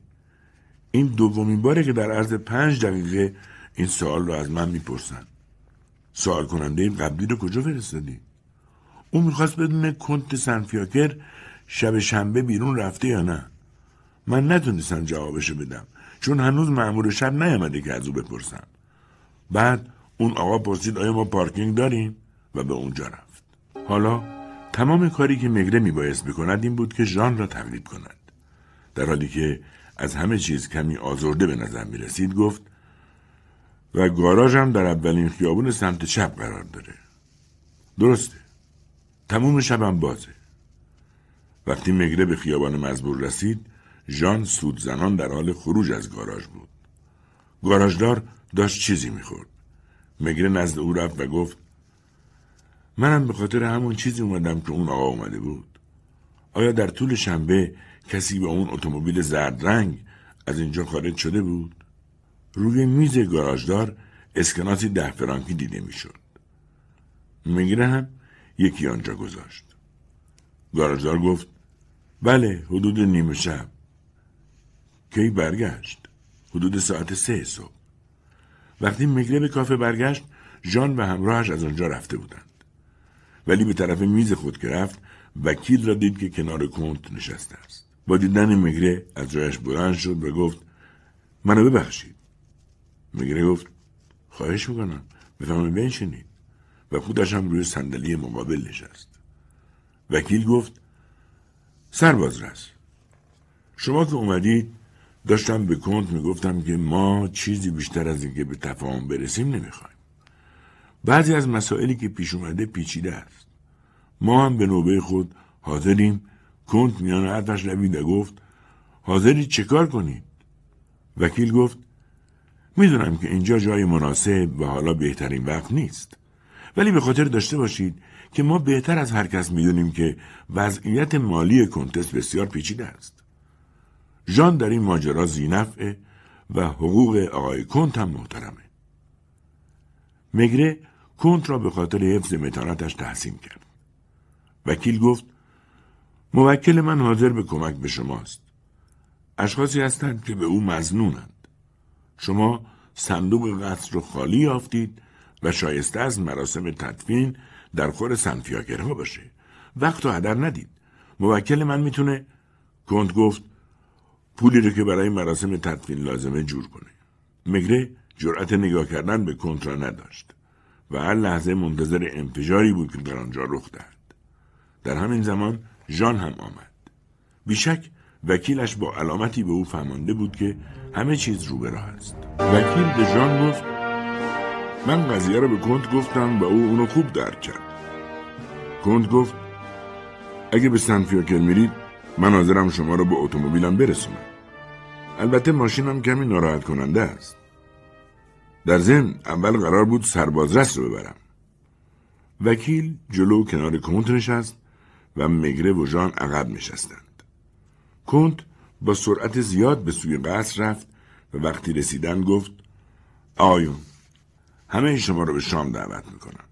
[SPEAKER 1] این دومین باره که در عرض پنج دقیقه این سوال رو از من میپرسند سوال کننده قبلی رو کجا فرستادی او میخواست بدونه کنت سنفیاکر شب شنبه بیرون رفته یا نه من نتونستم جوابشو بدم چون هنوز معمول شب نیامده که از او بپرسم بعد اون آقا پرسید آیا ما پارکینگ داریم و به اونجا رفت حالا تمام کاری که مگره میبایست بکند این بود که ژان را تقریب کند در حالی که از همه چیز کمی آزرده به نظر میرسید گفت و گاراژم هم در اولین خیابون سمت چپ قرار داره درسته تموم شبم بازه وقتی مگره به خیابان مزبور رسید ژان زنان در حال خروج از گاراژ بود گاراژدار داشت چیزی میخورد مگره نزد او رفت و گفت منم به خاطر همون چیزی اومدم که اون آقا اومده بود آیا در طول شنبه کسی به اون اتومبیل زرد رنگ از اینجا خارج شده بود روی میز گاراژدار اسکناسی ده فرانکی دیده میشد هم یکی آنجا گذاشت گاراژدار گفت بله حدود نیمه شب کی برگشت حدود ساعت سه صبح وقتی مگره به کافه برگشت ژان و همراهش از آنجا رفته بودند ولی به طرف میز خود که رفت وکیل را دید که کنار کنت نشسته است با دیدن مگره از جایش بلند شد و گفت منو ببخشید مگره گفت خواهش میکنم بفهمه بنشینید و خودش هم روی صندلی مقابل نشست وکیل گفت سرباز رست شما که اومدید داشتم به کنت میگفتم که ما چیزی بیشتر از اینکه به تفاهم برسیم نمیخوایم بعضی از مسائلی که پیش اومده پیچیده است ما هم به نوبه خود حاضریم کنت میان حرفش روید و گفت حاضری چه کار کنید وکیل گفت میدونم که اینجا جای مناسب و حالا بهترین وقت نیست ولی به خاطر داشته باشید که ما بهتر از هر کس میدونیم که وضعیت مالی کنتس بسیار پیچیده است ژان در این ماجرا زینفعه و حقوق آقای کنت هم محترمه مگره کنت را به خاطر حفظ متانتش تحسین کرد وکیل گفت موکل من حاضر به کمک به شماست اشخاصی هستند که به او مزنونند شما صندوق قصر رو خالی یافتید و شایسته از مراسم تدفین در خور سنفیاگرها باشه وقت و هدر ندید موکل من میتونه کنت گفت پولی رو که برای مراسم تدفین لازمه جور کنه مگره جرأت نگاه کردن به کنت را نداشت و هر لحظه منتظر انفجاری بود که در آنجا رخ دهد در همین زمان ژان هم آمد بیشک وکیلش با علامتی به او فهمانده بود که همه چیز رو به راه است وکیل به ژان گفت من قضیه را به کنت گفتم و او اونو خوب درک کرد کنت گفت اگه به سنفیاکل میرید من حاضرم شما را به اتومبیلم برسونم البته ماشینم کمی ناراحت کننده است در ضمن اول قرار بود سربازرس رو ببرم وکیل جلو کنار کنت نشست و مگره و ژان عقب نشستند کنت با سرعت زیاد به سوی قصر رفت و وقتی رسیدن گفت آیون همه شما را به شام دعوت میکنم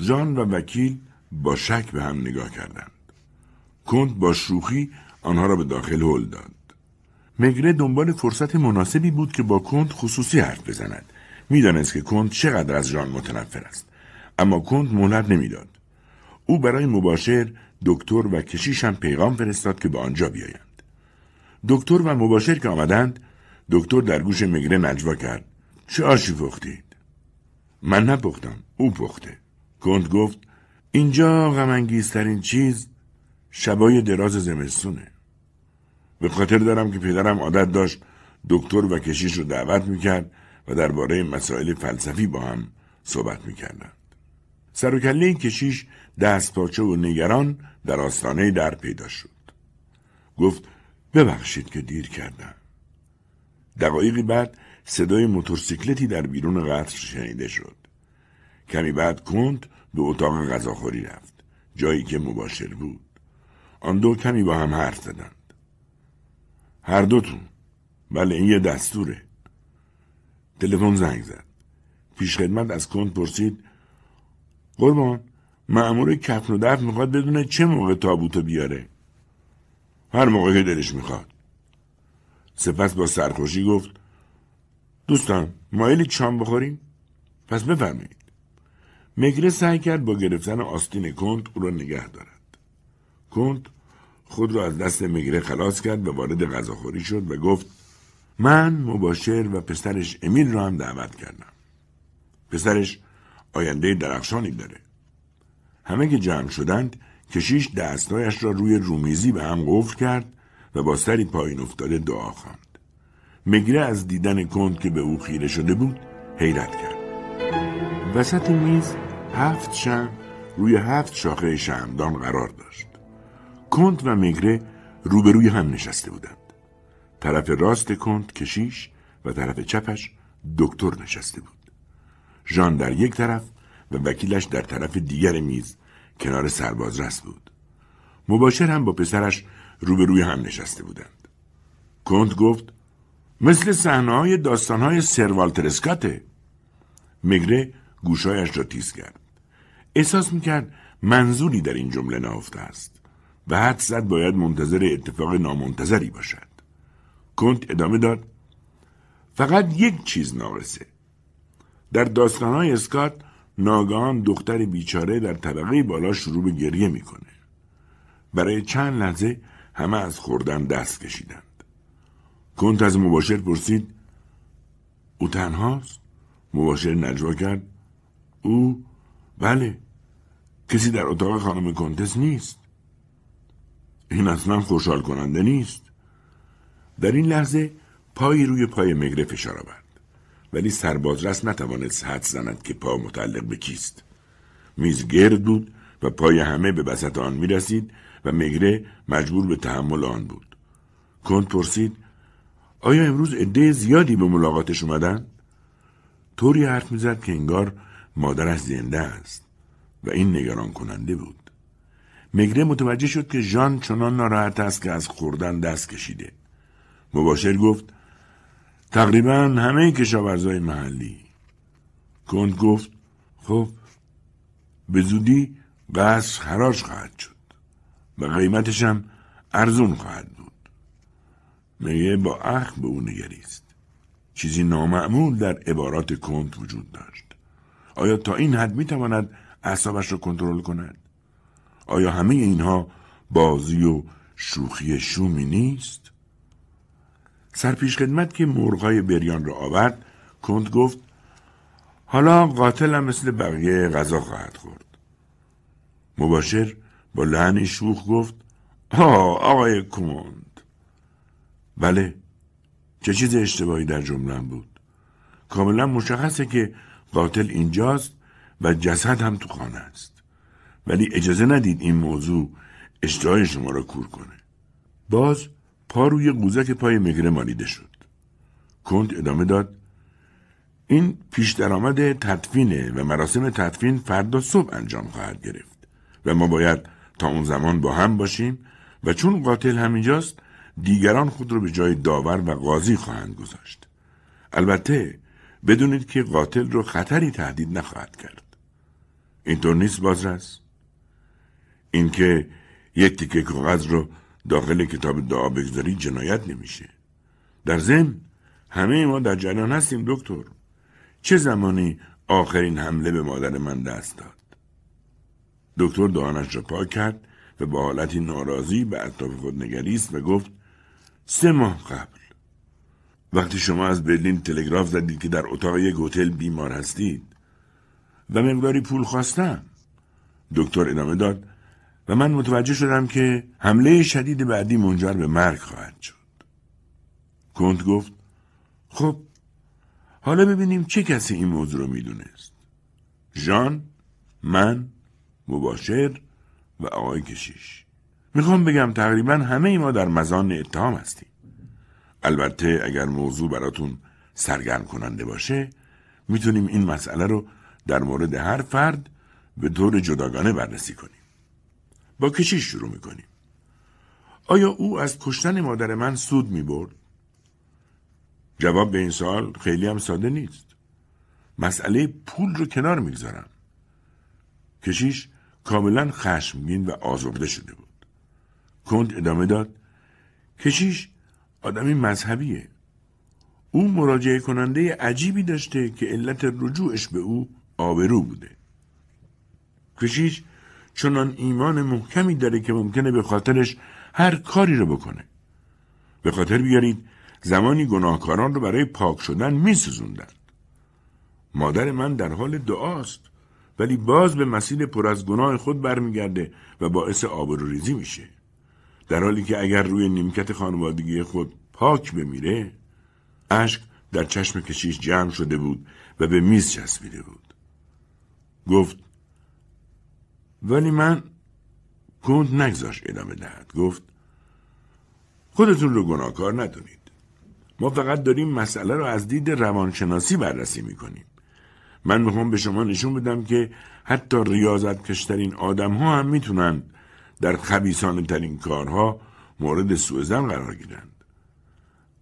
[SPEAKER 1] ژان و وکیل با شک به هم نگاه کردند کنت با شوخی آنها را به داخل هل داد مگره دنبال فرصت مناسبی بود که با کنت خصوصی حرف بزند میدانست که کنت چقدر از ژان متنفر است اما کنت مهلت نمیداد او برای مباشر دکتر و کشیش هم پیغام فرستاد که به آنجا بیایند دکتر و مباشر که آمدند دکتر در گوش مگره نجوا کرد چه آشی پختید من نپختم او پخته کند گفت اینجا غمانگیزترین چیز شبای دراز زمستونه به خاطر دارم که پدرم عادت داشت دکتر و کشیش رو دعوت میکرد و درباره مسائل فلسفی با هم صحبت میکردند سر و کله کشیش پاچه و نگران در آستانه در پیدا شد گفت ببخشید که دیر کردم دقایقی بعد صدای موتورسیکلتی در بیرون قطر شنیده شد کمی بعد کند به اتاق غذاخوری رفت جایی که مباشر بود آن دو کمی با هم حرف زدند هر دوتون بله این یه دستوره تلفن زنگ زد پیشخدمت از کند پرسید قربان معمور کفن و دفن میخواد بدونه چه موقع تابوتو بیاره هر موقع که دلش میخواد سپس با سرخوشی گفت دوستان مایلی چام بخوریم پس بفرمایید مگره سعی کرد با گرفتن آستین کنت او را نگه دارد کنت خود را از دست مگره خلاص کرد و وارد غذاخوری شد و گفت من مباشر و پسرش امیل را هم دعوت کردم پسرش آینده درخشانی داره همه که جمع شدند کشیش دستایش را روی رومیزی به هم قفل کرد و با سری پایین افتاده دعا خواند مگره از دیدن کند که به او خیره شده بود حیرت کرد وسط میز هفت شم روی هفت شاخه شمدان قرار داشت کند و مگره روبروی هم نشسته بودند طرف راست کند کشیش و طرف چپش دکتر نشسته بود ژان در یک طرف و وکیلش در طرف دیگر میز کنار سرباز سربازرس بود مباشر هم با پسرش روبروی هم نشسته بودند کنت گفت مثل صحنه های داستان های سروالتر مگره گوشایش را تیز کرد احساس میکرد منظوری در این جمله نهفته است و حد زد باید منتظر اتفاق نامنتظری باشد کنت ادامه داد فقط یک چیز ناقصه در داستانهای اسکات ناگان دختر بیچاره در طبقه بالا شروع به گریه میکنه. برای چند لحظه همه از خوردن دست کشیدند. کنت از مباشر پرسید او تنهاست؟ مباشر نجوا کرد او بله کسی در اتاق خانم کنتس نیست این اصلا خوشحال کننده نیست در این لحظه پایی روی پای مگره فشار آورد ولی سربازرس نتوانست حد زند که پا متعلق به کیست میز گرد بود و پای همه به وسط آن می و مگره مجبور به تحمل آن بود کند پرسید آیا امروز عده زیادی به ملاقاتش اومدن؟ طوری حرف میزد که انگار مادرش زنده است و این نگران کننده بود مگره متوجه شد که ژان چنان ناراحت است که از خوردن دست کشیده مباشر گفت تقریبا همه کشاورزای محلی کند گفت خب به زودی قصر خراش خواهد شد و قیمتش هم ارزون خواهد بود میگه با اخ به او نگریست چیزی نامعمول در عبارات کنت وجود داشت آیا تا این حد میتواند اعصابش را کنترل کند آیا همه اینها بازی و شوخی شومی نیست سرپیش خدمت که مرغای بریان را آورد کند گفت حالا قاتلم مثل بقیه غذا خواهد خورد مباشر با لحن شوخ گفت آه آقای کند بله چه چیز اشتباهی در جمله بود کاملا مشخصه که قاتل اینجاست و جسد هم تو خانه است ولی اجازه ندید این موضوع اشتهای شما را کور کنه باز پا روی قوزک پای مگره مالیده شد کنت ادامه داد این پیش درآمد تدفینه و مراسم تطفین فردا صبح انجام خواهد گرفت و ما باید تا اون زمان با هم باشیم و چون قاتل همینجاست دیگران خود را به جای داور و قاضی خواهند گذاشت البته بدونید که قاتل رو خطری تهدید نخواهد کرد اینطور نیست بازرس اینکه یک تیکه کاغذ رو داخل کتاب دعا بگذاری جنایت نمیشه در ضمن همه ما در جریان هستیم دکتر چه زمانی آخرین حمله به مادر من دست داد دکتر دهانش را پاک کرد و با حالتی ناراضی به اطراف خود نگریست و گفت سه ماه قبل وقتی شما از برلین تلگراف زدید که در اتاق یک هتل بیمار هستید و مقداری پول خواستم دکتر ادامه داد و من متوجه شدم که حمله شدید بعدی منجر به مرگ خواهد شد. کنت گفت خب حالا ببینیم چه کسی این موضوع رو میدونست. ژان، من، مباشر و آقای کشیش. میخوام بگم تقریبا همه ای ما در مزان اتهام هستیم. البته اگر موضوع براتون سرگرم کننده باشه میتونیم این مسئله رو در مورد هر فرد به طور جداگانه بررسی کنیم. با کشیش شروع میکنیم آیا او از کشتن مادر من سود میبرد؟ جواب به این سال خیلی هم ساده نیست مسئله پول رو کنار میگذارم کشیش کاملا خشمگین و آزرده شده بود کند ادامه داد کشیش آدمی مذهبیه او مراجعه کننده عجیبی داشته که علت رجوعش به او آبرو بوده کشیش چنان ایمان محکمی داره که ممکنه به خاطرش هر کاری رو بکنه به خاطر بیارید زمانی گناهکاران رو برای پاک شدن می مادر من در حال دعاست ولی باز به مسیر پر از گناه خود برمیگرده و باعث آبروریزی میشه در حالی که اگر روی نیمکت خانوادگی خود پاک بمیره اشک در چشم کشیش جمع شده بود و به میز چسبیده بود گفت ولی من کند نگذاش ادامه دهد گفت خودتون رو گناهکار ندونید ما فقط داریم مسئله رو از دید روانشناسی بررسی میکنیم من میخوام به شما نشون بدم که حتی ریاضت کشترین آدم ها هم میتونند در خبیسانه ترین کارها مورد سوء قرار گیرند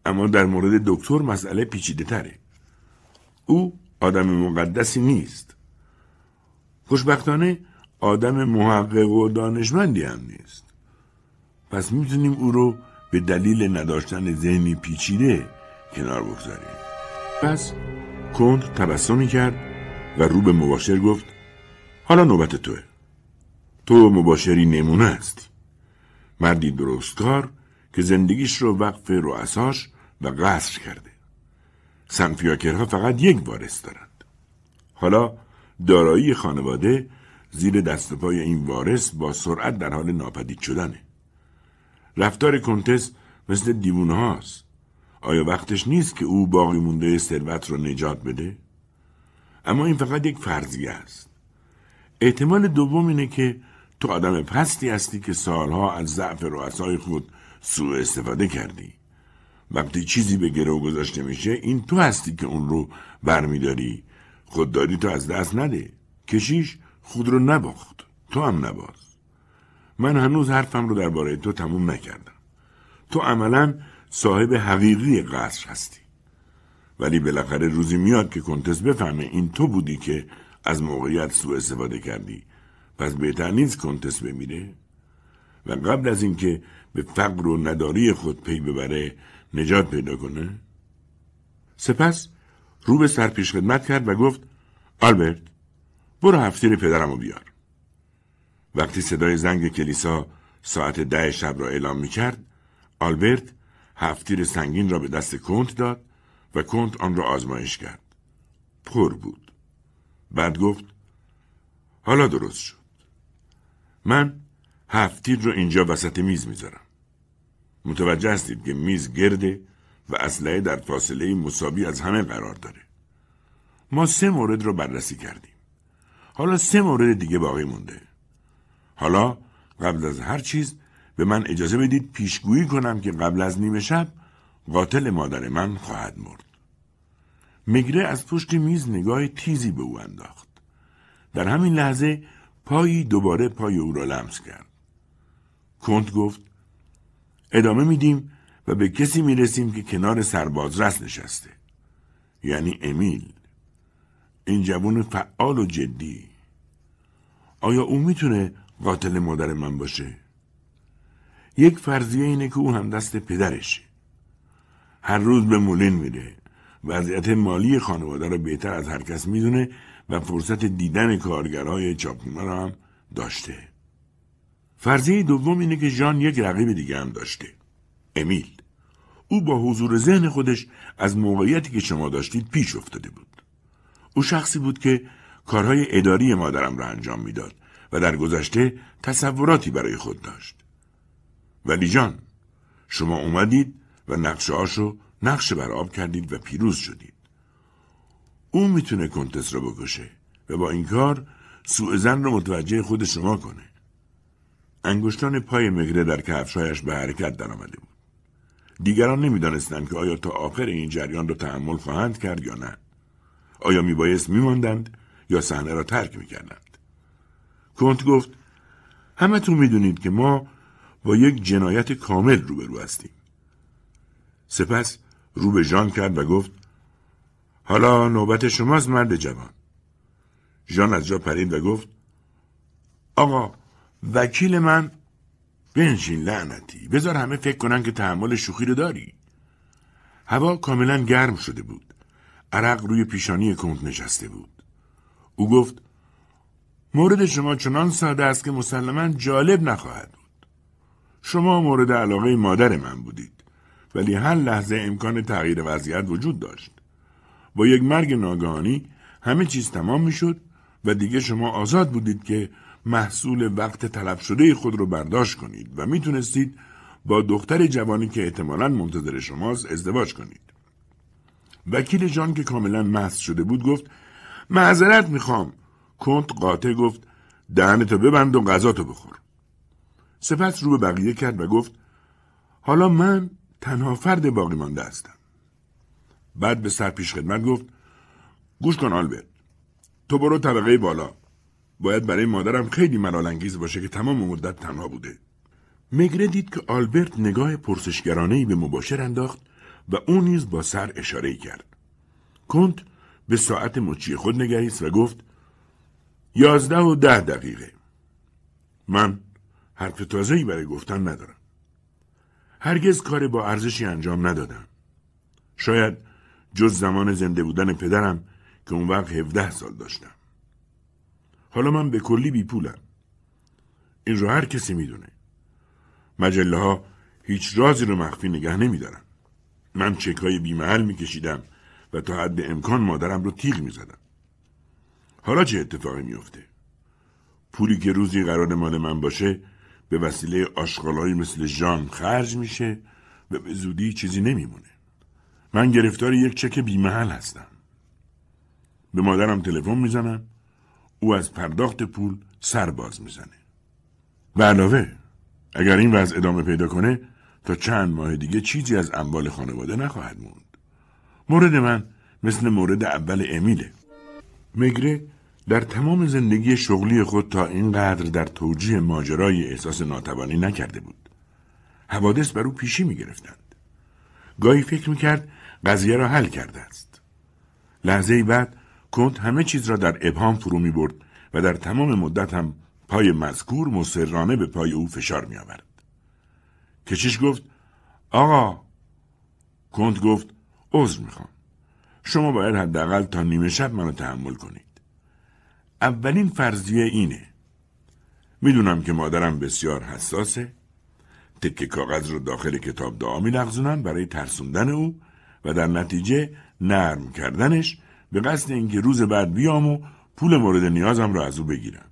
[SPEAKER 1] اما در مورد دکتر مسئله پیچیده تره او آدم مقدسی نیست خوشبختانه آدم محقق و دانشمندی هم نیست پس میتونیم او رو به دلیل نداشتن ذهنی پیچیده کنار بگذاریم پس کند تبسمی کرد و رو به مباشر گفت حالا نوبت توه تو مباشری نمونه است مردی درستکار که زندگیش رو وقف رؤساش و قصر کرده سنفیاکرها فقط یک وارث دارند حالا دارایی خانواده زیر دست پای این وارث با سرعت در حال ناپدید شدنه رفتار کنتس مثل دیوونه هاست آیا وقتش نیست که او باقی مونده ثروت رو نجات بده؟ اما این فقط یک فرضیه است احتمال دوم اینه که تو آدم پستی هستی که سالها از ضعف رؤسای خود سوء استفاده کردی وقتی چیزی به گرو گذاشته میشه این تو هستی که اون رو برمیداری خودداری تو از دست نده کشیش خود رو نباخت تو هم نباز من هنوز حرفم رو درباره تو تموم نکردم تو عملا صاحب حقیقی قصر هستی ولی بالاخره روزی میاد که کنتس بفهمه این تو بودی که از موقعیت سوء استفاده کردی پس بهتر نیست کنتس بمیره و قبل از اینکه به فقر و نداری خود پی ببره نجات پیدا کنه سپس رو به پیش خدمت کرد و گفت آلبرت برو هفتیر پدرم رو بیار وقتی صدای زنگ کلیسا ساعت ده شب را اعلام می کرد آلبرت هفتیر سنگین را به دست کنت داد و کنت آن را آزمایش کرد پر بود بعد گفت حالا درست شد من هفتیر را اینجا وسط میز میذارم متوجه هستید که میز گرده و اسلحه در فاصله مساوی از همه قرار داره ما سه مورد را بررسی کردیم حالا سه مورد دیگه باقی مونده حالا قبل از هر چیز به من اجازه بدید پیشگویی کنم که قبل از نیمه شب قاتل مادر من خواهد مرد مگره از پشت میز نگاه تیزی به او انداخت در همین لحظه پایی دوباره پای او را لمس کرد کنت گفت ادامه میدیم و به کسی میرسیم که کنار سرباز رس نشسته یعنی امیل این جوان فعال و جدی آیا او میتونه قاتل مادر من باشه؟ یک فرضیه اینه که او هم دست پدرشه هر روز به مولین میره وضعیت مالی خانواده رو بهتر از هر کس میدونه و فرصت دیدن کارگرهای چاپونه را هم داشته فرضیه دوم اینه که ژان یک رقیب دیگه هم داشته امیل او با حضور ذهن خودش از موقعیتی که شما داشتید پیش افتاده بود او شخصی بود که کارهای اداری مادرم را انجام میداد و در گذشته تصوراتی برای خود داشت. ولی جان شما اومدید و نقشه هاشو نقشه بر آب کردید و پیروز شدید. او میتونه کنتس رو بکشه و با این کار سوء زن را متوجه خود شما کنه. انگشتان پای مگره در کفشهایش به حرکت درآمده بود. دیگران نمیدانستند که آیا تا آخر این جریان را تحمل خواهند کرد یا نه. آیا میبایست میماندند یا صحنه را ترک میکردند کنت گفت همتون میدونید که ما با یک جنایت کامل روبرو هستیم سپس رو به ژان کرد و گفت حالا نوبت شماست مرد جوان ژان از جا پرید و گفت آقا وکیل من بنشین لعنتی بذار همه فکر کنن که تحمل شوخی رو داری هوا کاملا گرم شده بود عرق روی پیشانی کنت نشسته بود. او گفت مورد شما چنان ساده است که مسلما جالب نخواهد بود. شما مورد علاقه مادر من بودید ولی هر لحظه امکان تغییر وضعیت وجود داشت. با یک مرگ ناگهانی همه چیز تمام میشد و دیگه شما آزاد بودید که محصول وقت طلب شده خود رو برداشت کنید و میتونستید با دختر جوانی که احتمالا منتظر شماست ازدواج کنید. وکیل جان که کاملا مست شده بود گفت معذرت میخوام کنت قاطع گفت دهنتو ببند و غذاتو بخور سپس رو به بقیه کرد و گفت حالا من تنها فرد باقی مانده هستم بعد به سر پیش خدمت گفت گوش کن آلبرت تو برو طبقه بالا باید برای مادرم خیلی انگیز باشه که تمام مدت تنها بوده مگره دید که آلبرت نگاه پرسشگرانهی به مباشر انداخت و او نیز با سر اشاره کرد کنت به ساعت مچی خود نگریست و گفت یازده و ده دقیقه من حرف تازهی برای گفتن ندارم هرگز کار با ارزشی انجام ندادم شاید جز زمان زنده بودن پدرم که اون وقت 17 سال داشتم حالا من به کلی بی پولم این رو هر کسی میدونه مجله ها هیچ رازی رو مخفی نگه نمیدارن من چک های بیمحل میکشیدم و تا حد امکان مادرم رو تیغ میزدم حالا چه اتفاقی میافته؟ پولی که روزی قرار مال من باشه به وسیله آشغالهایی مثل ژان خرج میشه و به زودی چیزی نمیمونه من گرفتار یک چک بیمحل هستم به مادرم تلفن میزنم او از پرداخت پول سر باز میزنه به علاوه اگر این وضع ادامه پیدا کنه تا چند ماه دیگه چیزی از اموال خانواده نخواهد موند. مورد من مثل مورد اول امیله. مگره در تمام زندگی شغلی خود تا اینقدر در توجیه ماجرای احساس ناتوانی نکرده بود. حوادث بر او پیشی می گرفتند. گاهی فکر می کرد قضیه را حل کرده است. لحظه بعد کنت همه چیز را در ابهام فرو می برد و در تمام مدت هم پای مذکور مسررانه به پای او فشار می آورد. کشیش گفت آقا کنت گفت عذر میخوام شما باید حداقل تا نیمه شب منو تحمل کنید اولین فرضیه اینه میدونم که مادرم بسیار حساسه تک کاغذ رو داخل کتاب دعا میلغزونم برای ترسوندن او و در نتیجه نرم کردنش به قصد اینکه روز بعد بیام و پول مورد نیازم را از او بگیرم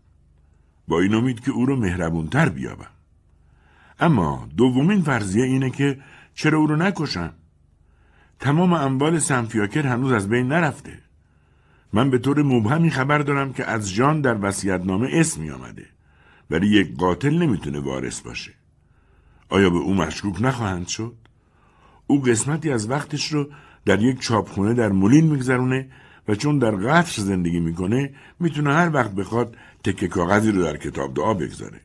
[SPEAKER 1] با این امید که او رو مهربونتر بیابم اما دومین فرضیه اینه که چرا او رو نکشن؟ تمام اموال سنفیاکر هنوز از بین نرفته. من به طور مبهمی خبر دارم که از جان در وسیعتنامه اسمی آمده ولی یک قاتل نمیتونه وارث باشه. آیا به او مشکوک نخواهند شد؟ او قسمتی از وقتش رو در یک چاپخونه در مولین میگذرونه و چون در قصر زندگی میکنه میتونه هر وقت بخواد تکه کاغذی رو در کتاب دعا بگذاره.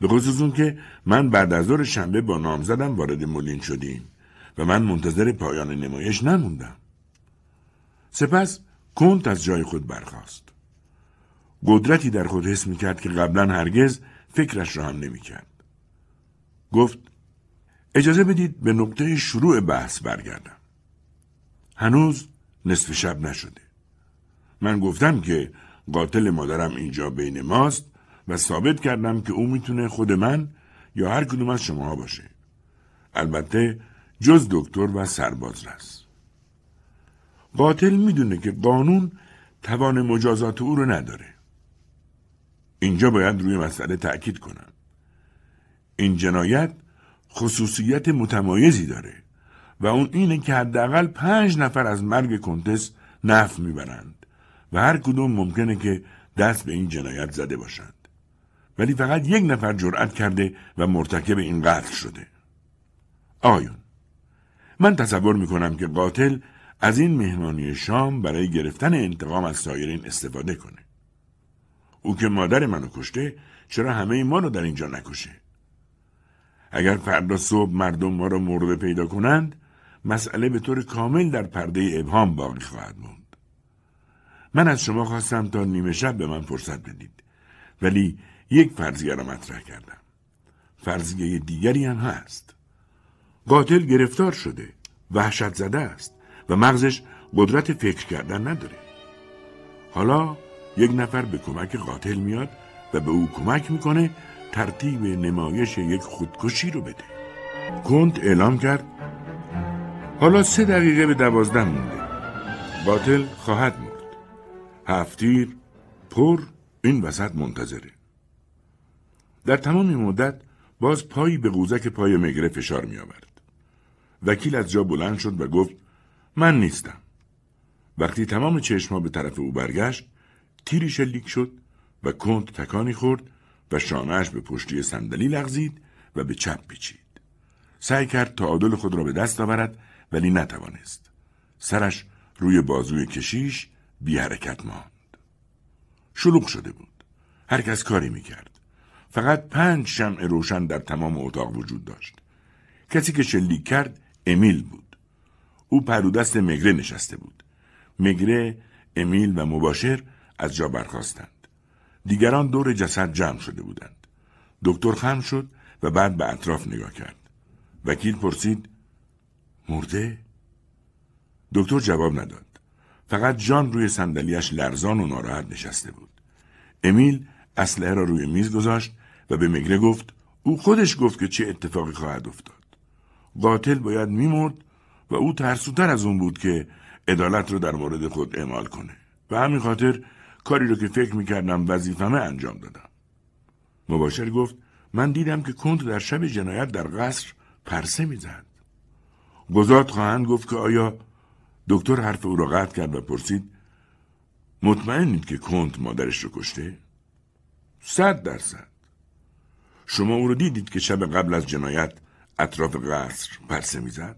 [SPEAKER 1] به خصوص اون که من بعد از ظهر شنبه با نامزدم وارد مولین شدیم و من منتظر پایان نمایش نموندم سپس کنت از جای خود برخاست قدرتی در خود حس میکرد که قبلا هرگز فکرش را هم نمیکرد گفت اجازه بدید به نقطه شروع بحث برگردم هنوز نصف شب نشده من گفتم که قاتل مادرم اینجا بین ماست و ثابت کردم که او میتونه خود من یا هر کدوم از شماها باشه البته جز دکتر و سرباز است قاتل میدونه که قانون توان مجازات او رو نداره اینجا باید روی مسئله تأکید کنم این جنایت خصوصیت متمایزی داره و اون اینه که حداقل پنج نفر از مرگ کنتس نف میبرند و هر کدوم ممکنه که دست به این جنایت زده باشند ولی فقط یک نفر جرأت کرده و مرتکب این قتل شده آیون من تصور میکنم که قاتل از این مهمانی شام برای گرفتن انتقام از سایرین استفاده کنه او که مادر منو کشته چرا همه ما رو در اینجا نکشه اگر فردا صبح مردم ما را مورده پیدا کنند مسئله به طور کامل در پرده ابهام باقی خواهد موند من از شما خواستم تا نیمه شب به من فرصت بدید ولی یک فرضیه را مطرح کردم فرضیه دیگری هم هست قاتل گرفتار شده وحشت زده است و مغزش قدرت فکر کردن نداره حالا یک نفر به کمک قاتل میاد و به او کمک میکنه ترتیب نمایش یک خودکشی رو بده کنت اعلام کرد حالا سه دقیقه به دوازده مونده قاتل خواهد مرد هفتیر پر این وسط منتظره در تمام مدت باز پایی به قوزک پای مگره فشار می آورد. وکیل از جا بلند شد و گفت من نیستم. وقتی تمام چشما به طرف او برگشت تیری شلیک شد و کند تکانی خورد و شانهش به پشتی صندلی لغزید و به چپ پیچید. سعی کرد تعادل خود را به دست آورد ولی نتوانست. سرش روی بازوی کشیش بی حرکت ماند. شلوغ شده بود. هرکس کاری میکرد. فقط پنج شمع روشن در تمام اتاق وجود داشت. کسی که شلیک کرد امیل بود. او پرودست مگره نشسته بود. مگره، امیل و مباشر از جا برخواستند. دیگران دور جسد جمع شده بودند. دکتر خم شد و بعد به اطراف نگاه کرد. وکیل پرسید مرده؟ دکتر جواب نداد. فقط جان روی صندلیاش لرزان و ناراحت نشسته بود. امیل اسلحه را روی میز گذاشت و به مگره گفت او خودش گفت که چه اتفاقی خواهد افتاد قاتل باید میمرد و او ترسوتر از اون بود که عدالت رو در مورد خود اعمال کنه و همین خاطر کاری رو که فکر میکردم وظیفمه انجام دادم مباشر گفت من دیدم که کنت در شب جنایت در قصر پرسه میزد گذاد خواهند گفت که آیا دکتر حرف او را قطع کرد و پرسید مطمئنید که کنت مادرش رو کشته؟ صد درصد شما او رو دیدید که شب قبل از جنایت اطراف قصر پرسه میزد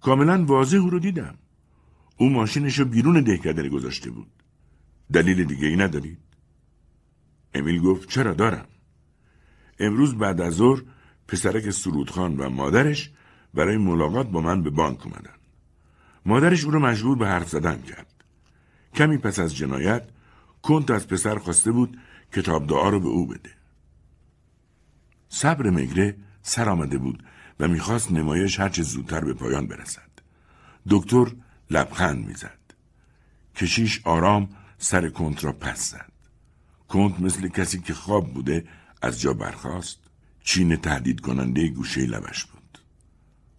[SPEAKER 1] کاملا واضح او رو دیدم او ماشینش رو بیرون دهکده گذاشته بود دلیل دیگه ای ندارید امیل گفت چرا دارم امروز بعد از ظهر پسرک سرودخان و مادرش برای ملاقات با من به بانک اومدن مادرش او رو مجبور به حرف زدن کرد کمی پس از جنایت کنت از پسر خواسته بود کتاب دعا رو به او بده صبر مگره سر آمده بود و میخواست نمایش هرچه زودتر به پایان برسد. دکتر لبخند میزد. کشیش آرام سر کنت را پس زد. کنت مثل کسی که خواب بوده از جا برخاست. چین تهدید کننده گوشه لبش بود.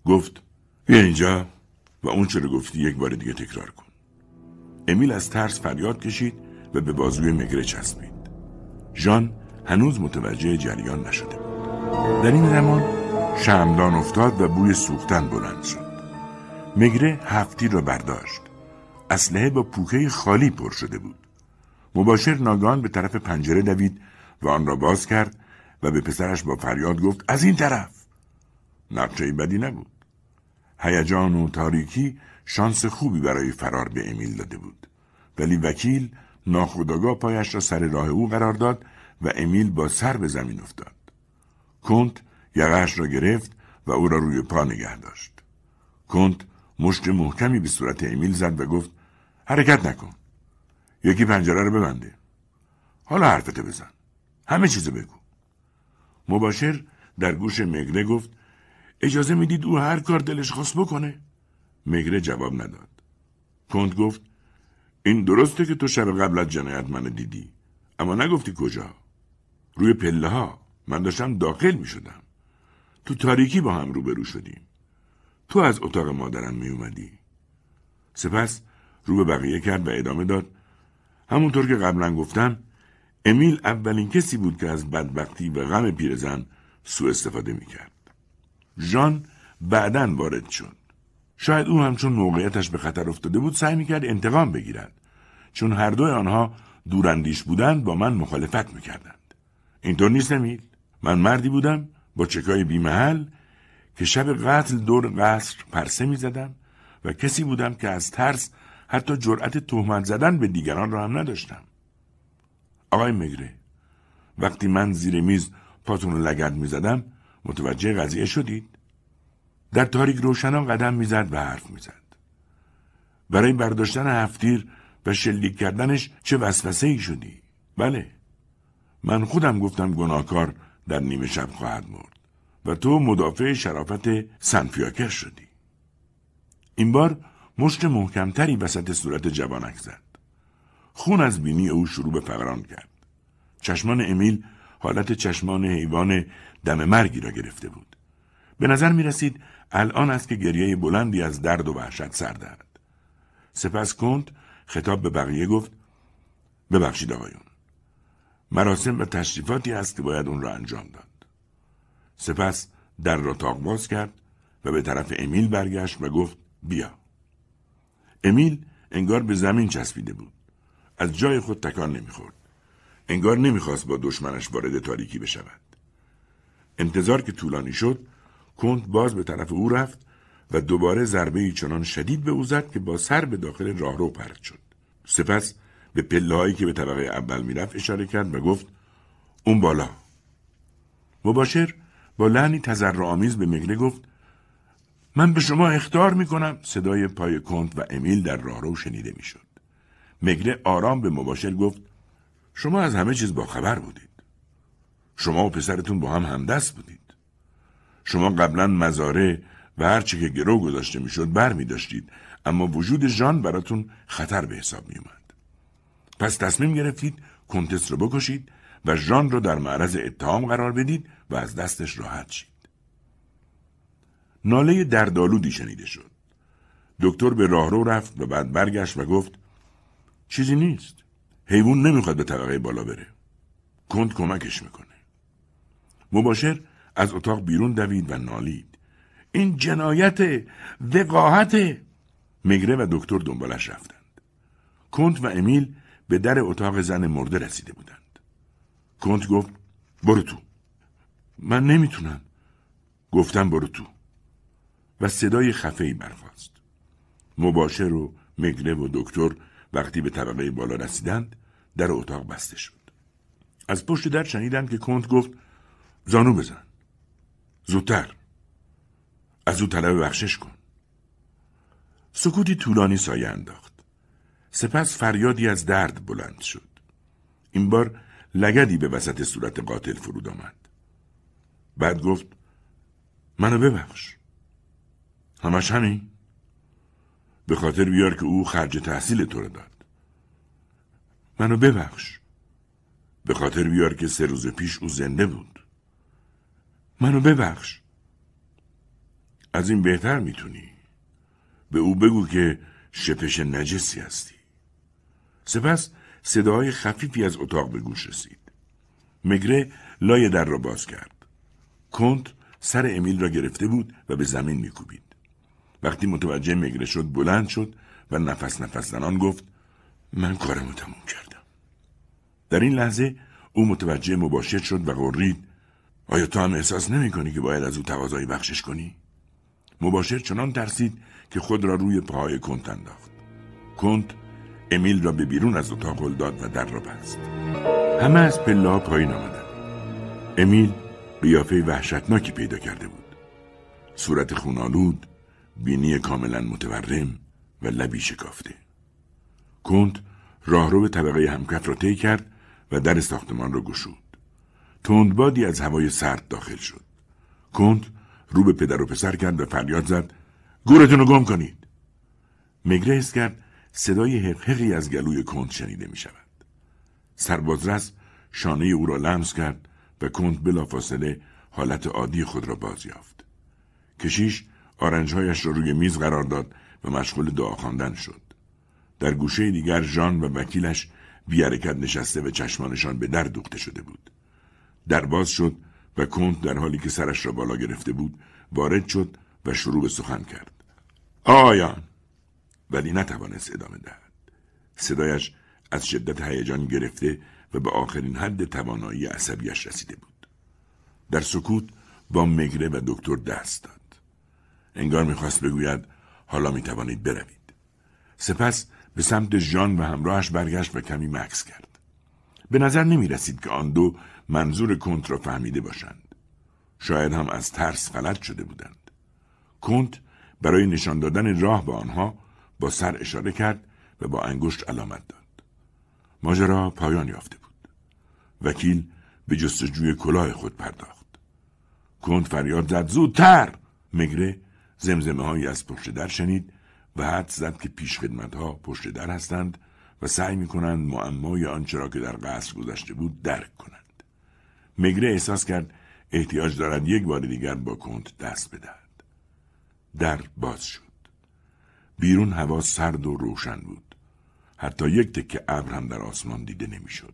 [SPEAKER 1] گفت بیا اینجا و اون چرا گفتی یک بار دیگه تکرار کن. امیل از ترس فریاد کشید و به بازوی مگره چسبید. ژان هنوز متوجه جریان نشده بود. در این زمان شمدان افتاد و بوی سوختن بلند شد مگره هفتی را برداشت اسلحه با پوکه خالی پر شده بود مباشر ناگان به طرف پنجره دوید و آن را باز کرد و به پسرش با فریاد گفت از این طرف نقشه بدی نبود هیجان و تاریکی شانس خوبی برای فرار به امیل داده بود ولی وکیل ناخداگاه پایش را سر راه او قرار داد و امیل با سر به زمین افتاد کنت یقهش را گرفت و او را روی پا نگه داشت. کنت مشت محکمی به صورت امیل زد و گفت حرکت نکن. یکی پنجره رو ببنده. حالا حرفت بزن. همه چیزو بگو. مباشر در گوش مگره گفت اجازه میدید او هر کار دلش خواست بکنه؟ مگره جواب نداد. کنت گفت این درسته که تو شب قبل از جنایت منو دیدی اما نگفتی کجا روی پله ها من داشتم داخل می شدم. تو تاریکی با هم روبرو شدیم. تو از اتاق مادرم می اومدی. سپس رو به بقیه کرد و ادامه داد همونطور که قبلا گفتم امیل اولین کسی بود که از بدبختی و غم پیرزن سوء استفاده می کرد. ژان بعدا وارد شد. شاید او همچون موقعیتش به خطر افتاده بود سعی کرد انتقام بگیرد چون هر دوی آنها دوراندیش بودند با من مخالفت میکردند اینطور نیست امیل من مردی بودم با چکای بیمحل که شب قتل دور قصر پرسه می زدم و کسی بودم که از ترس حتی جرأت تهمت زدن به دیگران را هم نداشتم. آقای مگره وقتی من زیر میز پاتون لگد می زدم متوجه قضیه شدید؟ در تاریک روشنا قدم زد و حرف زد. برای برداشتن هفتیر و شلیک کردنش چه وسوسه ای شدی؟ بله من خودم گفتم گناهکار در نیمه شب خواهد مرد و تو مدافع شرافت سنفیاکر شدی این بار مشت محکمتری وسط صورت جوانک زد خون از بینی او شروع به فوران کرد چشمان امیل حالت چشمان حیوان دم مرگی را گرفته بود به نظر می رسید الان است که گریه بلندی از درد و وحشت سر دهد سپس کند خطاب به بقیه گفت ببخشید آقایون مراسم و تشریفاتی است که باید اون را انجام داد. سپس در را باز کرد و به طرف امیل برگشت و گفت بیا. امیل انگار به زمین چسبیده بود. از جای خود تکان نمیخورد. انگار نمیخواست با دشمنش وارد تاریکی بشود. انتظار که طولانی شد کنت باز به طرف او رفت و دوباره ضربه چنان شدید به او زد که با سر به داخل راهرو پرد شد. سپس به پله که به طبقه اول میرفت اشاره کرد و گفت اون بالا مباشر با لحنی تذرعآمیز به مگره گفت من به شما اختار میکنم صدای پای کنت و امیل در راهرو شنیده میشد مگره آرام به مباشر گفت شما از همه چیز با خبر بودید شما و پسرتون با هم همدست بودید شما قبلا مزاره و هرچه که گرو گذاشته میشد بر می داشتید اما وجود جان براتون خطر به حساب می اومد. پس تصمیم گرفتید کنتس رو بکشید و ژان رو در معرض اتهام قرار بدید و از دستش راحت شید. ناله دردالودی شنیده شد. دکتر به راهرو رفت و بعد برگشت و گفت چیزی نیست. حیوان نمیخواد به طبقه بالا بره. کند کمکش میکنه. مباشر از اتاق بیرون دوید و نالید. این جنایت وقاحته مگره و دکتر دنبالش رفتند. کنت و امیل به در اتاق زن مرده رسیده بودند کنت گفت برو تو من نمیتونم گفتم برو تو و صدای خفه برخاست مباشر و مگره و دکتر وقتی به طبقه بالا رسیدند در اتاق بسته شد از پشت در شنیدند که کنت گفت زانو بزن زودتر از او طلب بخشش کن سکوتی طولانی سایه انداخت سپس فریادی از درد بلند شد. این بار لگدی به وسط صورت قاتل فرود آمد. بعد گفت منو ببخش. همش همین؟ به خاطر بیار که او خرج تحصیل تو رو داد. منو ببخش. به خاطر بیار که سه روز پیش او زنده بود. منو ببخش. از این بهتر میتونی. به او بگو که شپش نجسی هستی. سپس صداهای خفیفی از اتاق به گوش رسید. مگره لای در را باز کرد. کنت سر امیل را گرفته بود و به زمین میکوبید. وقتی متوجه مگره شد بلند شد و نفس نفس زنان گفت من رو تموم کردم. در این لحظه او متوجه مباشر شد و غرید آیا تو هم احساس نمی کنی که باید از او تقاضای بخشش کنی؟ مباشر چنان ترسید که خود را روی پاهای کنت انداخت. کنت امیل را به بیرون از اتاق هل داد و در را بست همه از پله پایین آمدند امیل قیافه وحشتناکی پیدا کرده بود صورت خونالود بینی کاملا متورم و لبی شکافته کنت راهرو به طبقه همکف را طی کرد و در ساختمان را گشود تندبادی از هوای سرد داخل شد کنت رو به پدر و پسر کرد و فریاد زد گورتون رو گم کنید مگره کرد صدای حقحقی از گلوی کند شنیده می شود. سربازرس شانه او را لمس کرد و کند بلافاصله حالت عادی خود را باز یافت. کشیش آرنجهایش را روی میز قرار داد و مشغول دعا خواندن شد. در گوشه دیگر ژان و وکیلش بیارکت نشسته و چشمانشان به در دوخته شده بود. در باز شد و کنت در حالی که سرش را بالا گرفته بود وارد شد و شروع به سخن کرد. آیان ولی نتوانست ادامه دهد صدایش از شدت هیجان گرفته و به آخرین حد توانایی عصبیش رسیده بود در سکوت با مگره و دکتر دست داد انگار میخواست بگوید حالا میتوانید بروید سپس به سمت ژان و همراهش برگشت و کمی مکس کرد به نظر نمیرسید که آن دو منظور کنت را فهمیده باشند شاید هم از ترس غلط شده بودند کنت برای نشان دادن راه به آنها با سر اشاره کرد و با انگشت علامت داد. ماجرا پایان یافته بود. وکیل به جستجوی کلاه خود پرداخت. کند فریاد زد زودتر مگره زمزمه هایی از پشت در شنید و حد زد که پیش خدمت ها پشت در هستند و سعی می کنند معمای آنچه را که در قصر گذشته بود درک کنند. مگره احساس کرد احتیاج دارد یک بار دیگر با کند دست بدهد. در باز شد. بیرون هوا سرد و روشن بود. حتی یک تکه ابر هم در آسمان دیده نمیشد.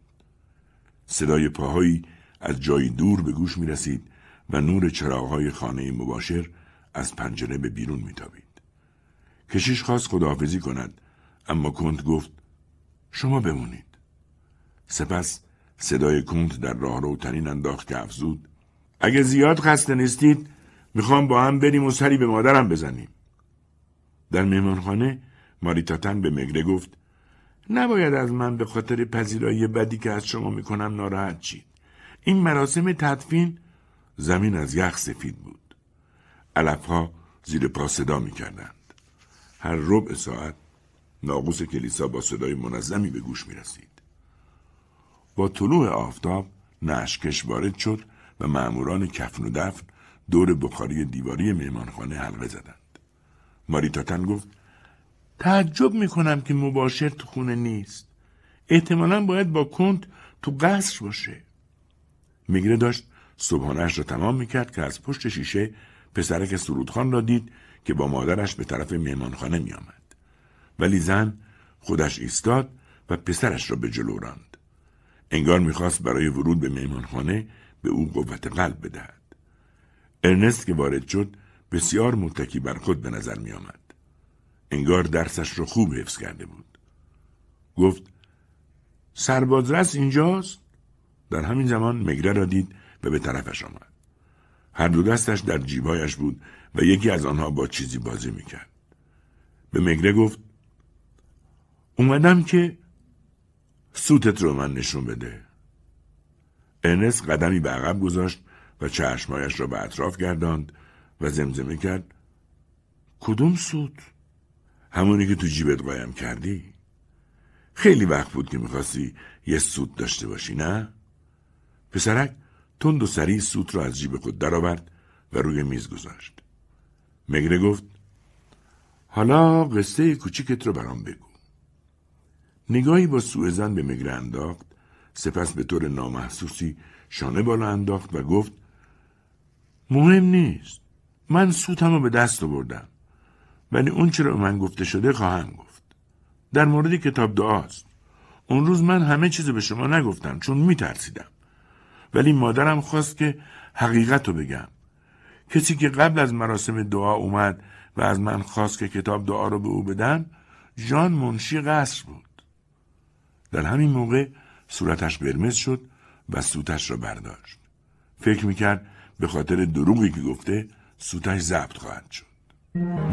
[SPEAKER 1] صدای پاهایی از جایی دور به گوش می رسید و نور چراغهای خانه مباشر از پنجره به بیرون میتابید. کشیش خواست خداحافظی کند اما کنت گفت شما بمونید. سپس صدای کنت در راهرو تنین انداخت که افزود اگه زیاد خسته نیستید میخوام با هم بریم و سری به مادرم بزنیم. در مهمانخانه ماریتاتن به مگره گفت نباید از من به خاطر پذیرایی بدی که از شما میکنم ناراحت چید. این مراسم تدفین زمین از یخ سفید بود علفها زیر پا صدا میکردند هر ربع ساعت ناقوس کلیسا با صدای منظمی به گوش میرسید با طلوع آفتاب نشکش وارد شد و معموران کفن و دفن دور بخاری دیواری مهمانخانه حلقه زدند ماریتاتن گفت تعجب میکنم که مباشر تو خونه نیست احتمالا باید با کنت تو قصر باشه میگره داشت صبحانهاش را تمام میکرد که از پشت شیشه پسرک سرودخان را دید که با مادرش به طرف مهمانخانه میآمد ولی زن خودش ایستاد و پسرش را به جلو راند انگار میخواست برای ورود به مهمانخانه به او قوت قلب بدهد ارنست که وارد شد بسیار متکی بر خود به نظر می آمد. انگار درسش رو خوب حفظ کرده بود. گفت سربازرس اینجاست؟ در همین زمان مگره را دید و به طرفش آمد. هر دو دستش در جیبایش بود و یکی از آنها با چیزی بازی میکرد. به مگره گفت اومدم که سوتت رو من نشون بده. انس قدمی به عقب گذاشت و چشمایش را به اطراف گرداند و زمزمه کرد کدوم سود؟ همونی که تو جیبت قایم کردی؟ خیلی وقت بود که میخواستی یه سود داشته باشی نه؟ پسرک تند و سریع سوت را از جیب خود درآورد و روی میز گذاشت. مگره گفت حالا قصه کوچیکت رو برام بگو. نگاهی با سوء زن به مگره انداخت سپس به طور نامحسوسی شانه بالا انداخت و گفت مهم نیست. من سوتم رو به دست بردم ولی اون چرا به من گفته شده خواهم گفت در مورد کتاب دعاست اون روز من همه چیز به شما نگفتم چون میترسیدم ولی مادرم خواست که حقیقت رو بگم کسی که قبل از مراسم دعا اومد و از من خواست که کتاب دعا رو به او بدم جان منشی قصر بود در همین موقع صورتش قرمز شد و سوتش را برداشت فکر میکرد به خاطر دروغی که گفته سوتش ضبط خواهد شد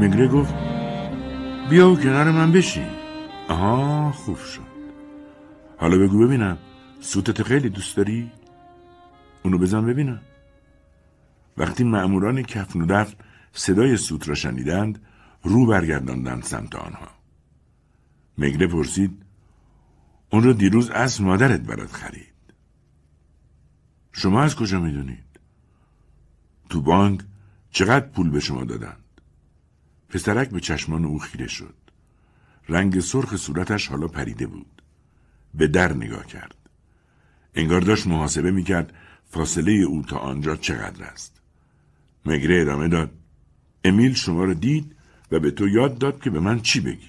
[SPEAKER 1] مگره گفت بیا و کنار من بشین آها خوب شد حالا بگو ببینم سوتت خیلی دوست داری؟ اونو بزن ببینم وقتی معموران کفن و دفت صدای سوت را شنیدند رو برگرداندند سمت آنها مگره پرسید اون رو دیروز از مادرت برات خرید شما از کجا میدونید؟ تو بانک چقدر پول به شما دادند؟ پسرک به چشمان او خیره شد. رنگ سرخ صورتش حالا پریده بود. به در نگاه کرد. انگار داشت محاسبه میکرد فاصله او تا آنجا چقدر است. مگره ادامه داد. امیل شما را دید و به تو یاد داد که به من چی بگی.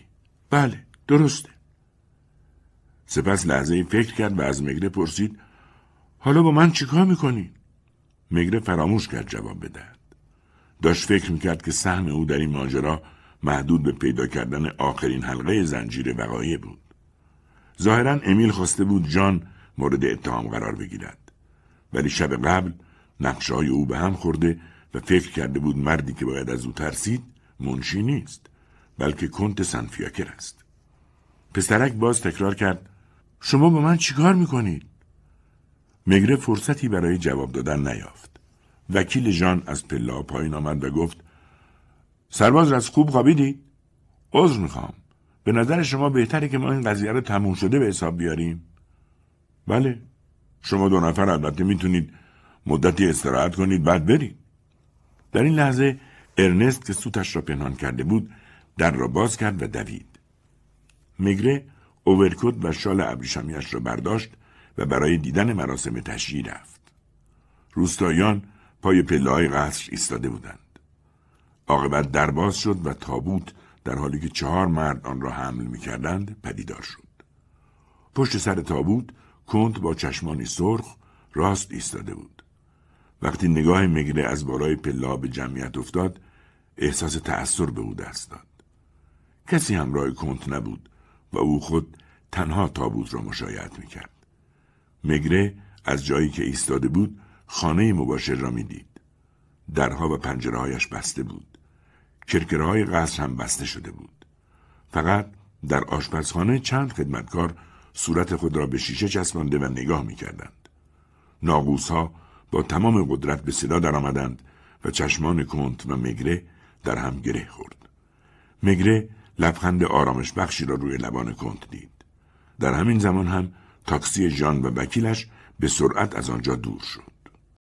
[SPEAKER 1] بله درسته. سپس لحظه فکر کرد و از مگره پرسید حالا با من چیکار میکنی؟ مگره فراموش کرد جواب بده. داشت فکر میکرد که سهم او در این ماجرا محدود به پیدا کردن آخرین حلقه زنجیر وقایع بود. ظاهرا امیل خواسته بود جان مورد اتهام قرار بگیرد. ولی شب قبل نقشه های او به هم خورده و فکر کرده بود مردی که باید از او ترسید منشی نیست بلکه کنت سنفیاکر است. پسرک باز تکرار کرد شما با من چیکار میکنید؟ مگره فرصتی برای جواب دادن نیافت. وکیل جان از پلا پایین آمد و گفت سرباز از خوب خوابیدی؟ عذر میخوام به نظر شما بهتره که ما این قضیه رو تموم شده به حساب بیاریم بله شما دو نفر البته میتونید مدتی استراحت کنید بعد برید در این لحظه ارنست که سوتش را پنهان کرده بود در را باز کرد و دوید مگره اوورکوت و شال ابریشمیاش را برداشت و برای دیدن مراسم تشییع رفت روستاییان پای پلای قصر ایستاده بودند عاقبت در شد و تابوت در حالی که چهار مرد آن را حمل کردند پدیدار شد پشت سر تابوت کنت با چشمانی سرخ راست ایستاده بود وقتی نگاه مگره از بالای پلا به جمعیت افتاد احساس تأثیر به او دست داد کسی همراه کنت نبود و او خود تنها تابوت را مشایعت میکرد مگره از جایی که ایستاده بود خانه مباشر را میدید. درها و پنجرههایش بسته بود. های قصر هم بسته شده بود. فقط در آشپزخانه چند خدمتکار صورت خود را به شیشه چسبانده و نگاه میکردند. ناقوسها ها با تمام قدرت به صدا درآمدند و چشمان کنت و مگره در هم گره خورد. مگره لبخند آرامش بخشی را روی لبان کنت دید. در همین زمان هم تاکسی جان و وکیلش به سرعت از آنجا دور شد.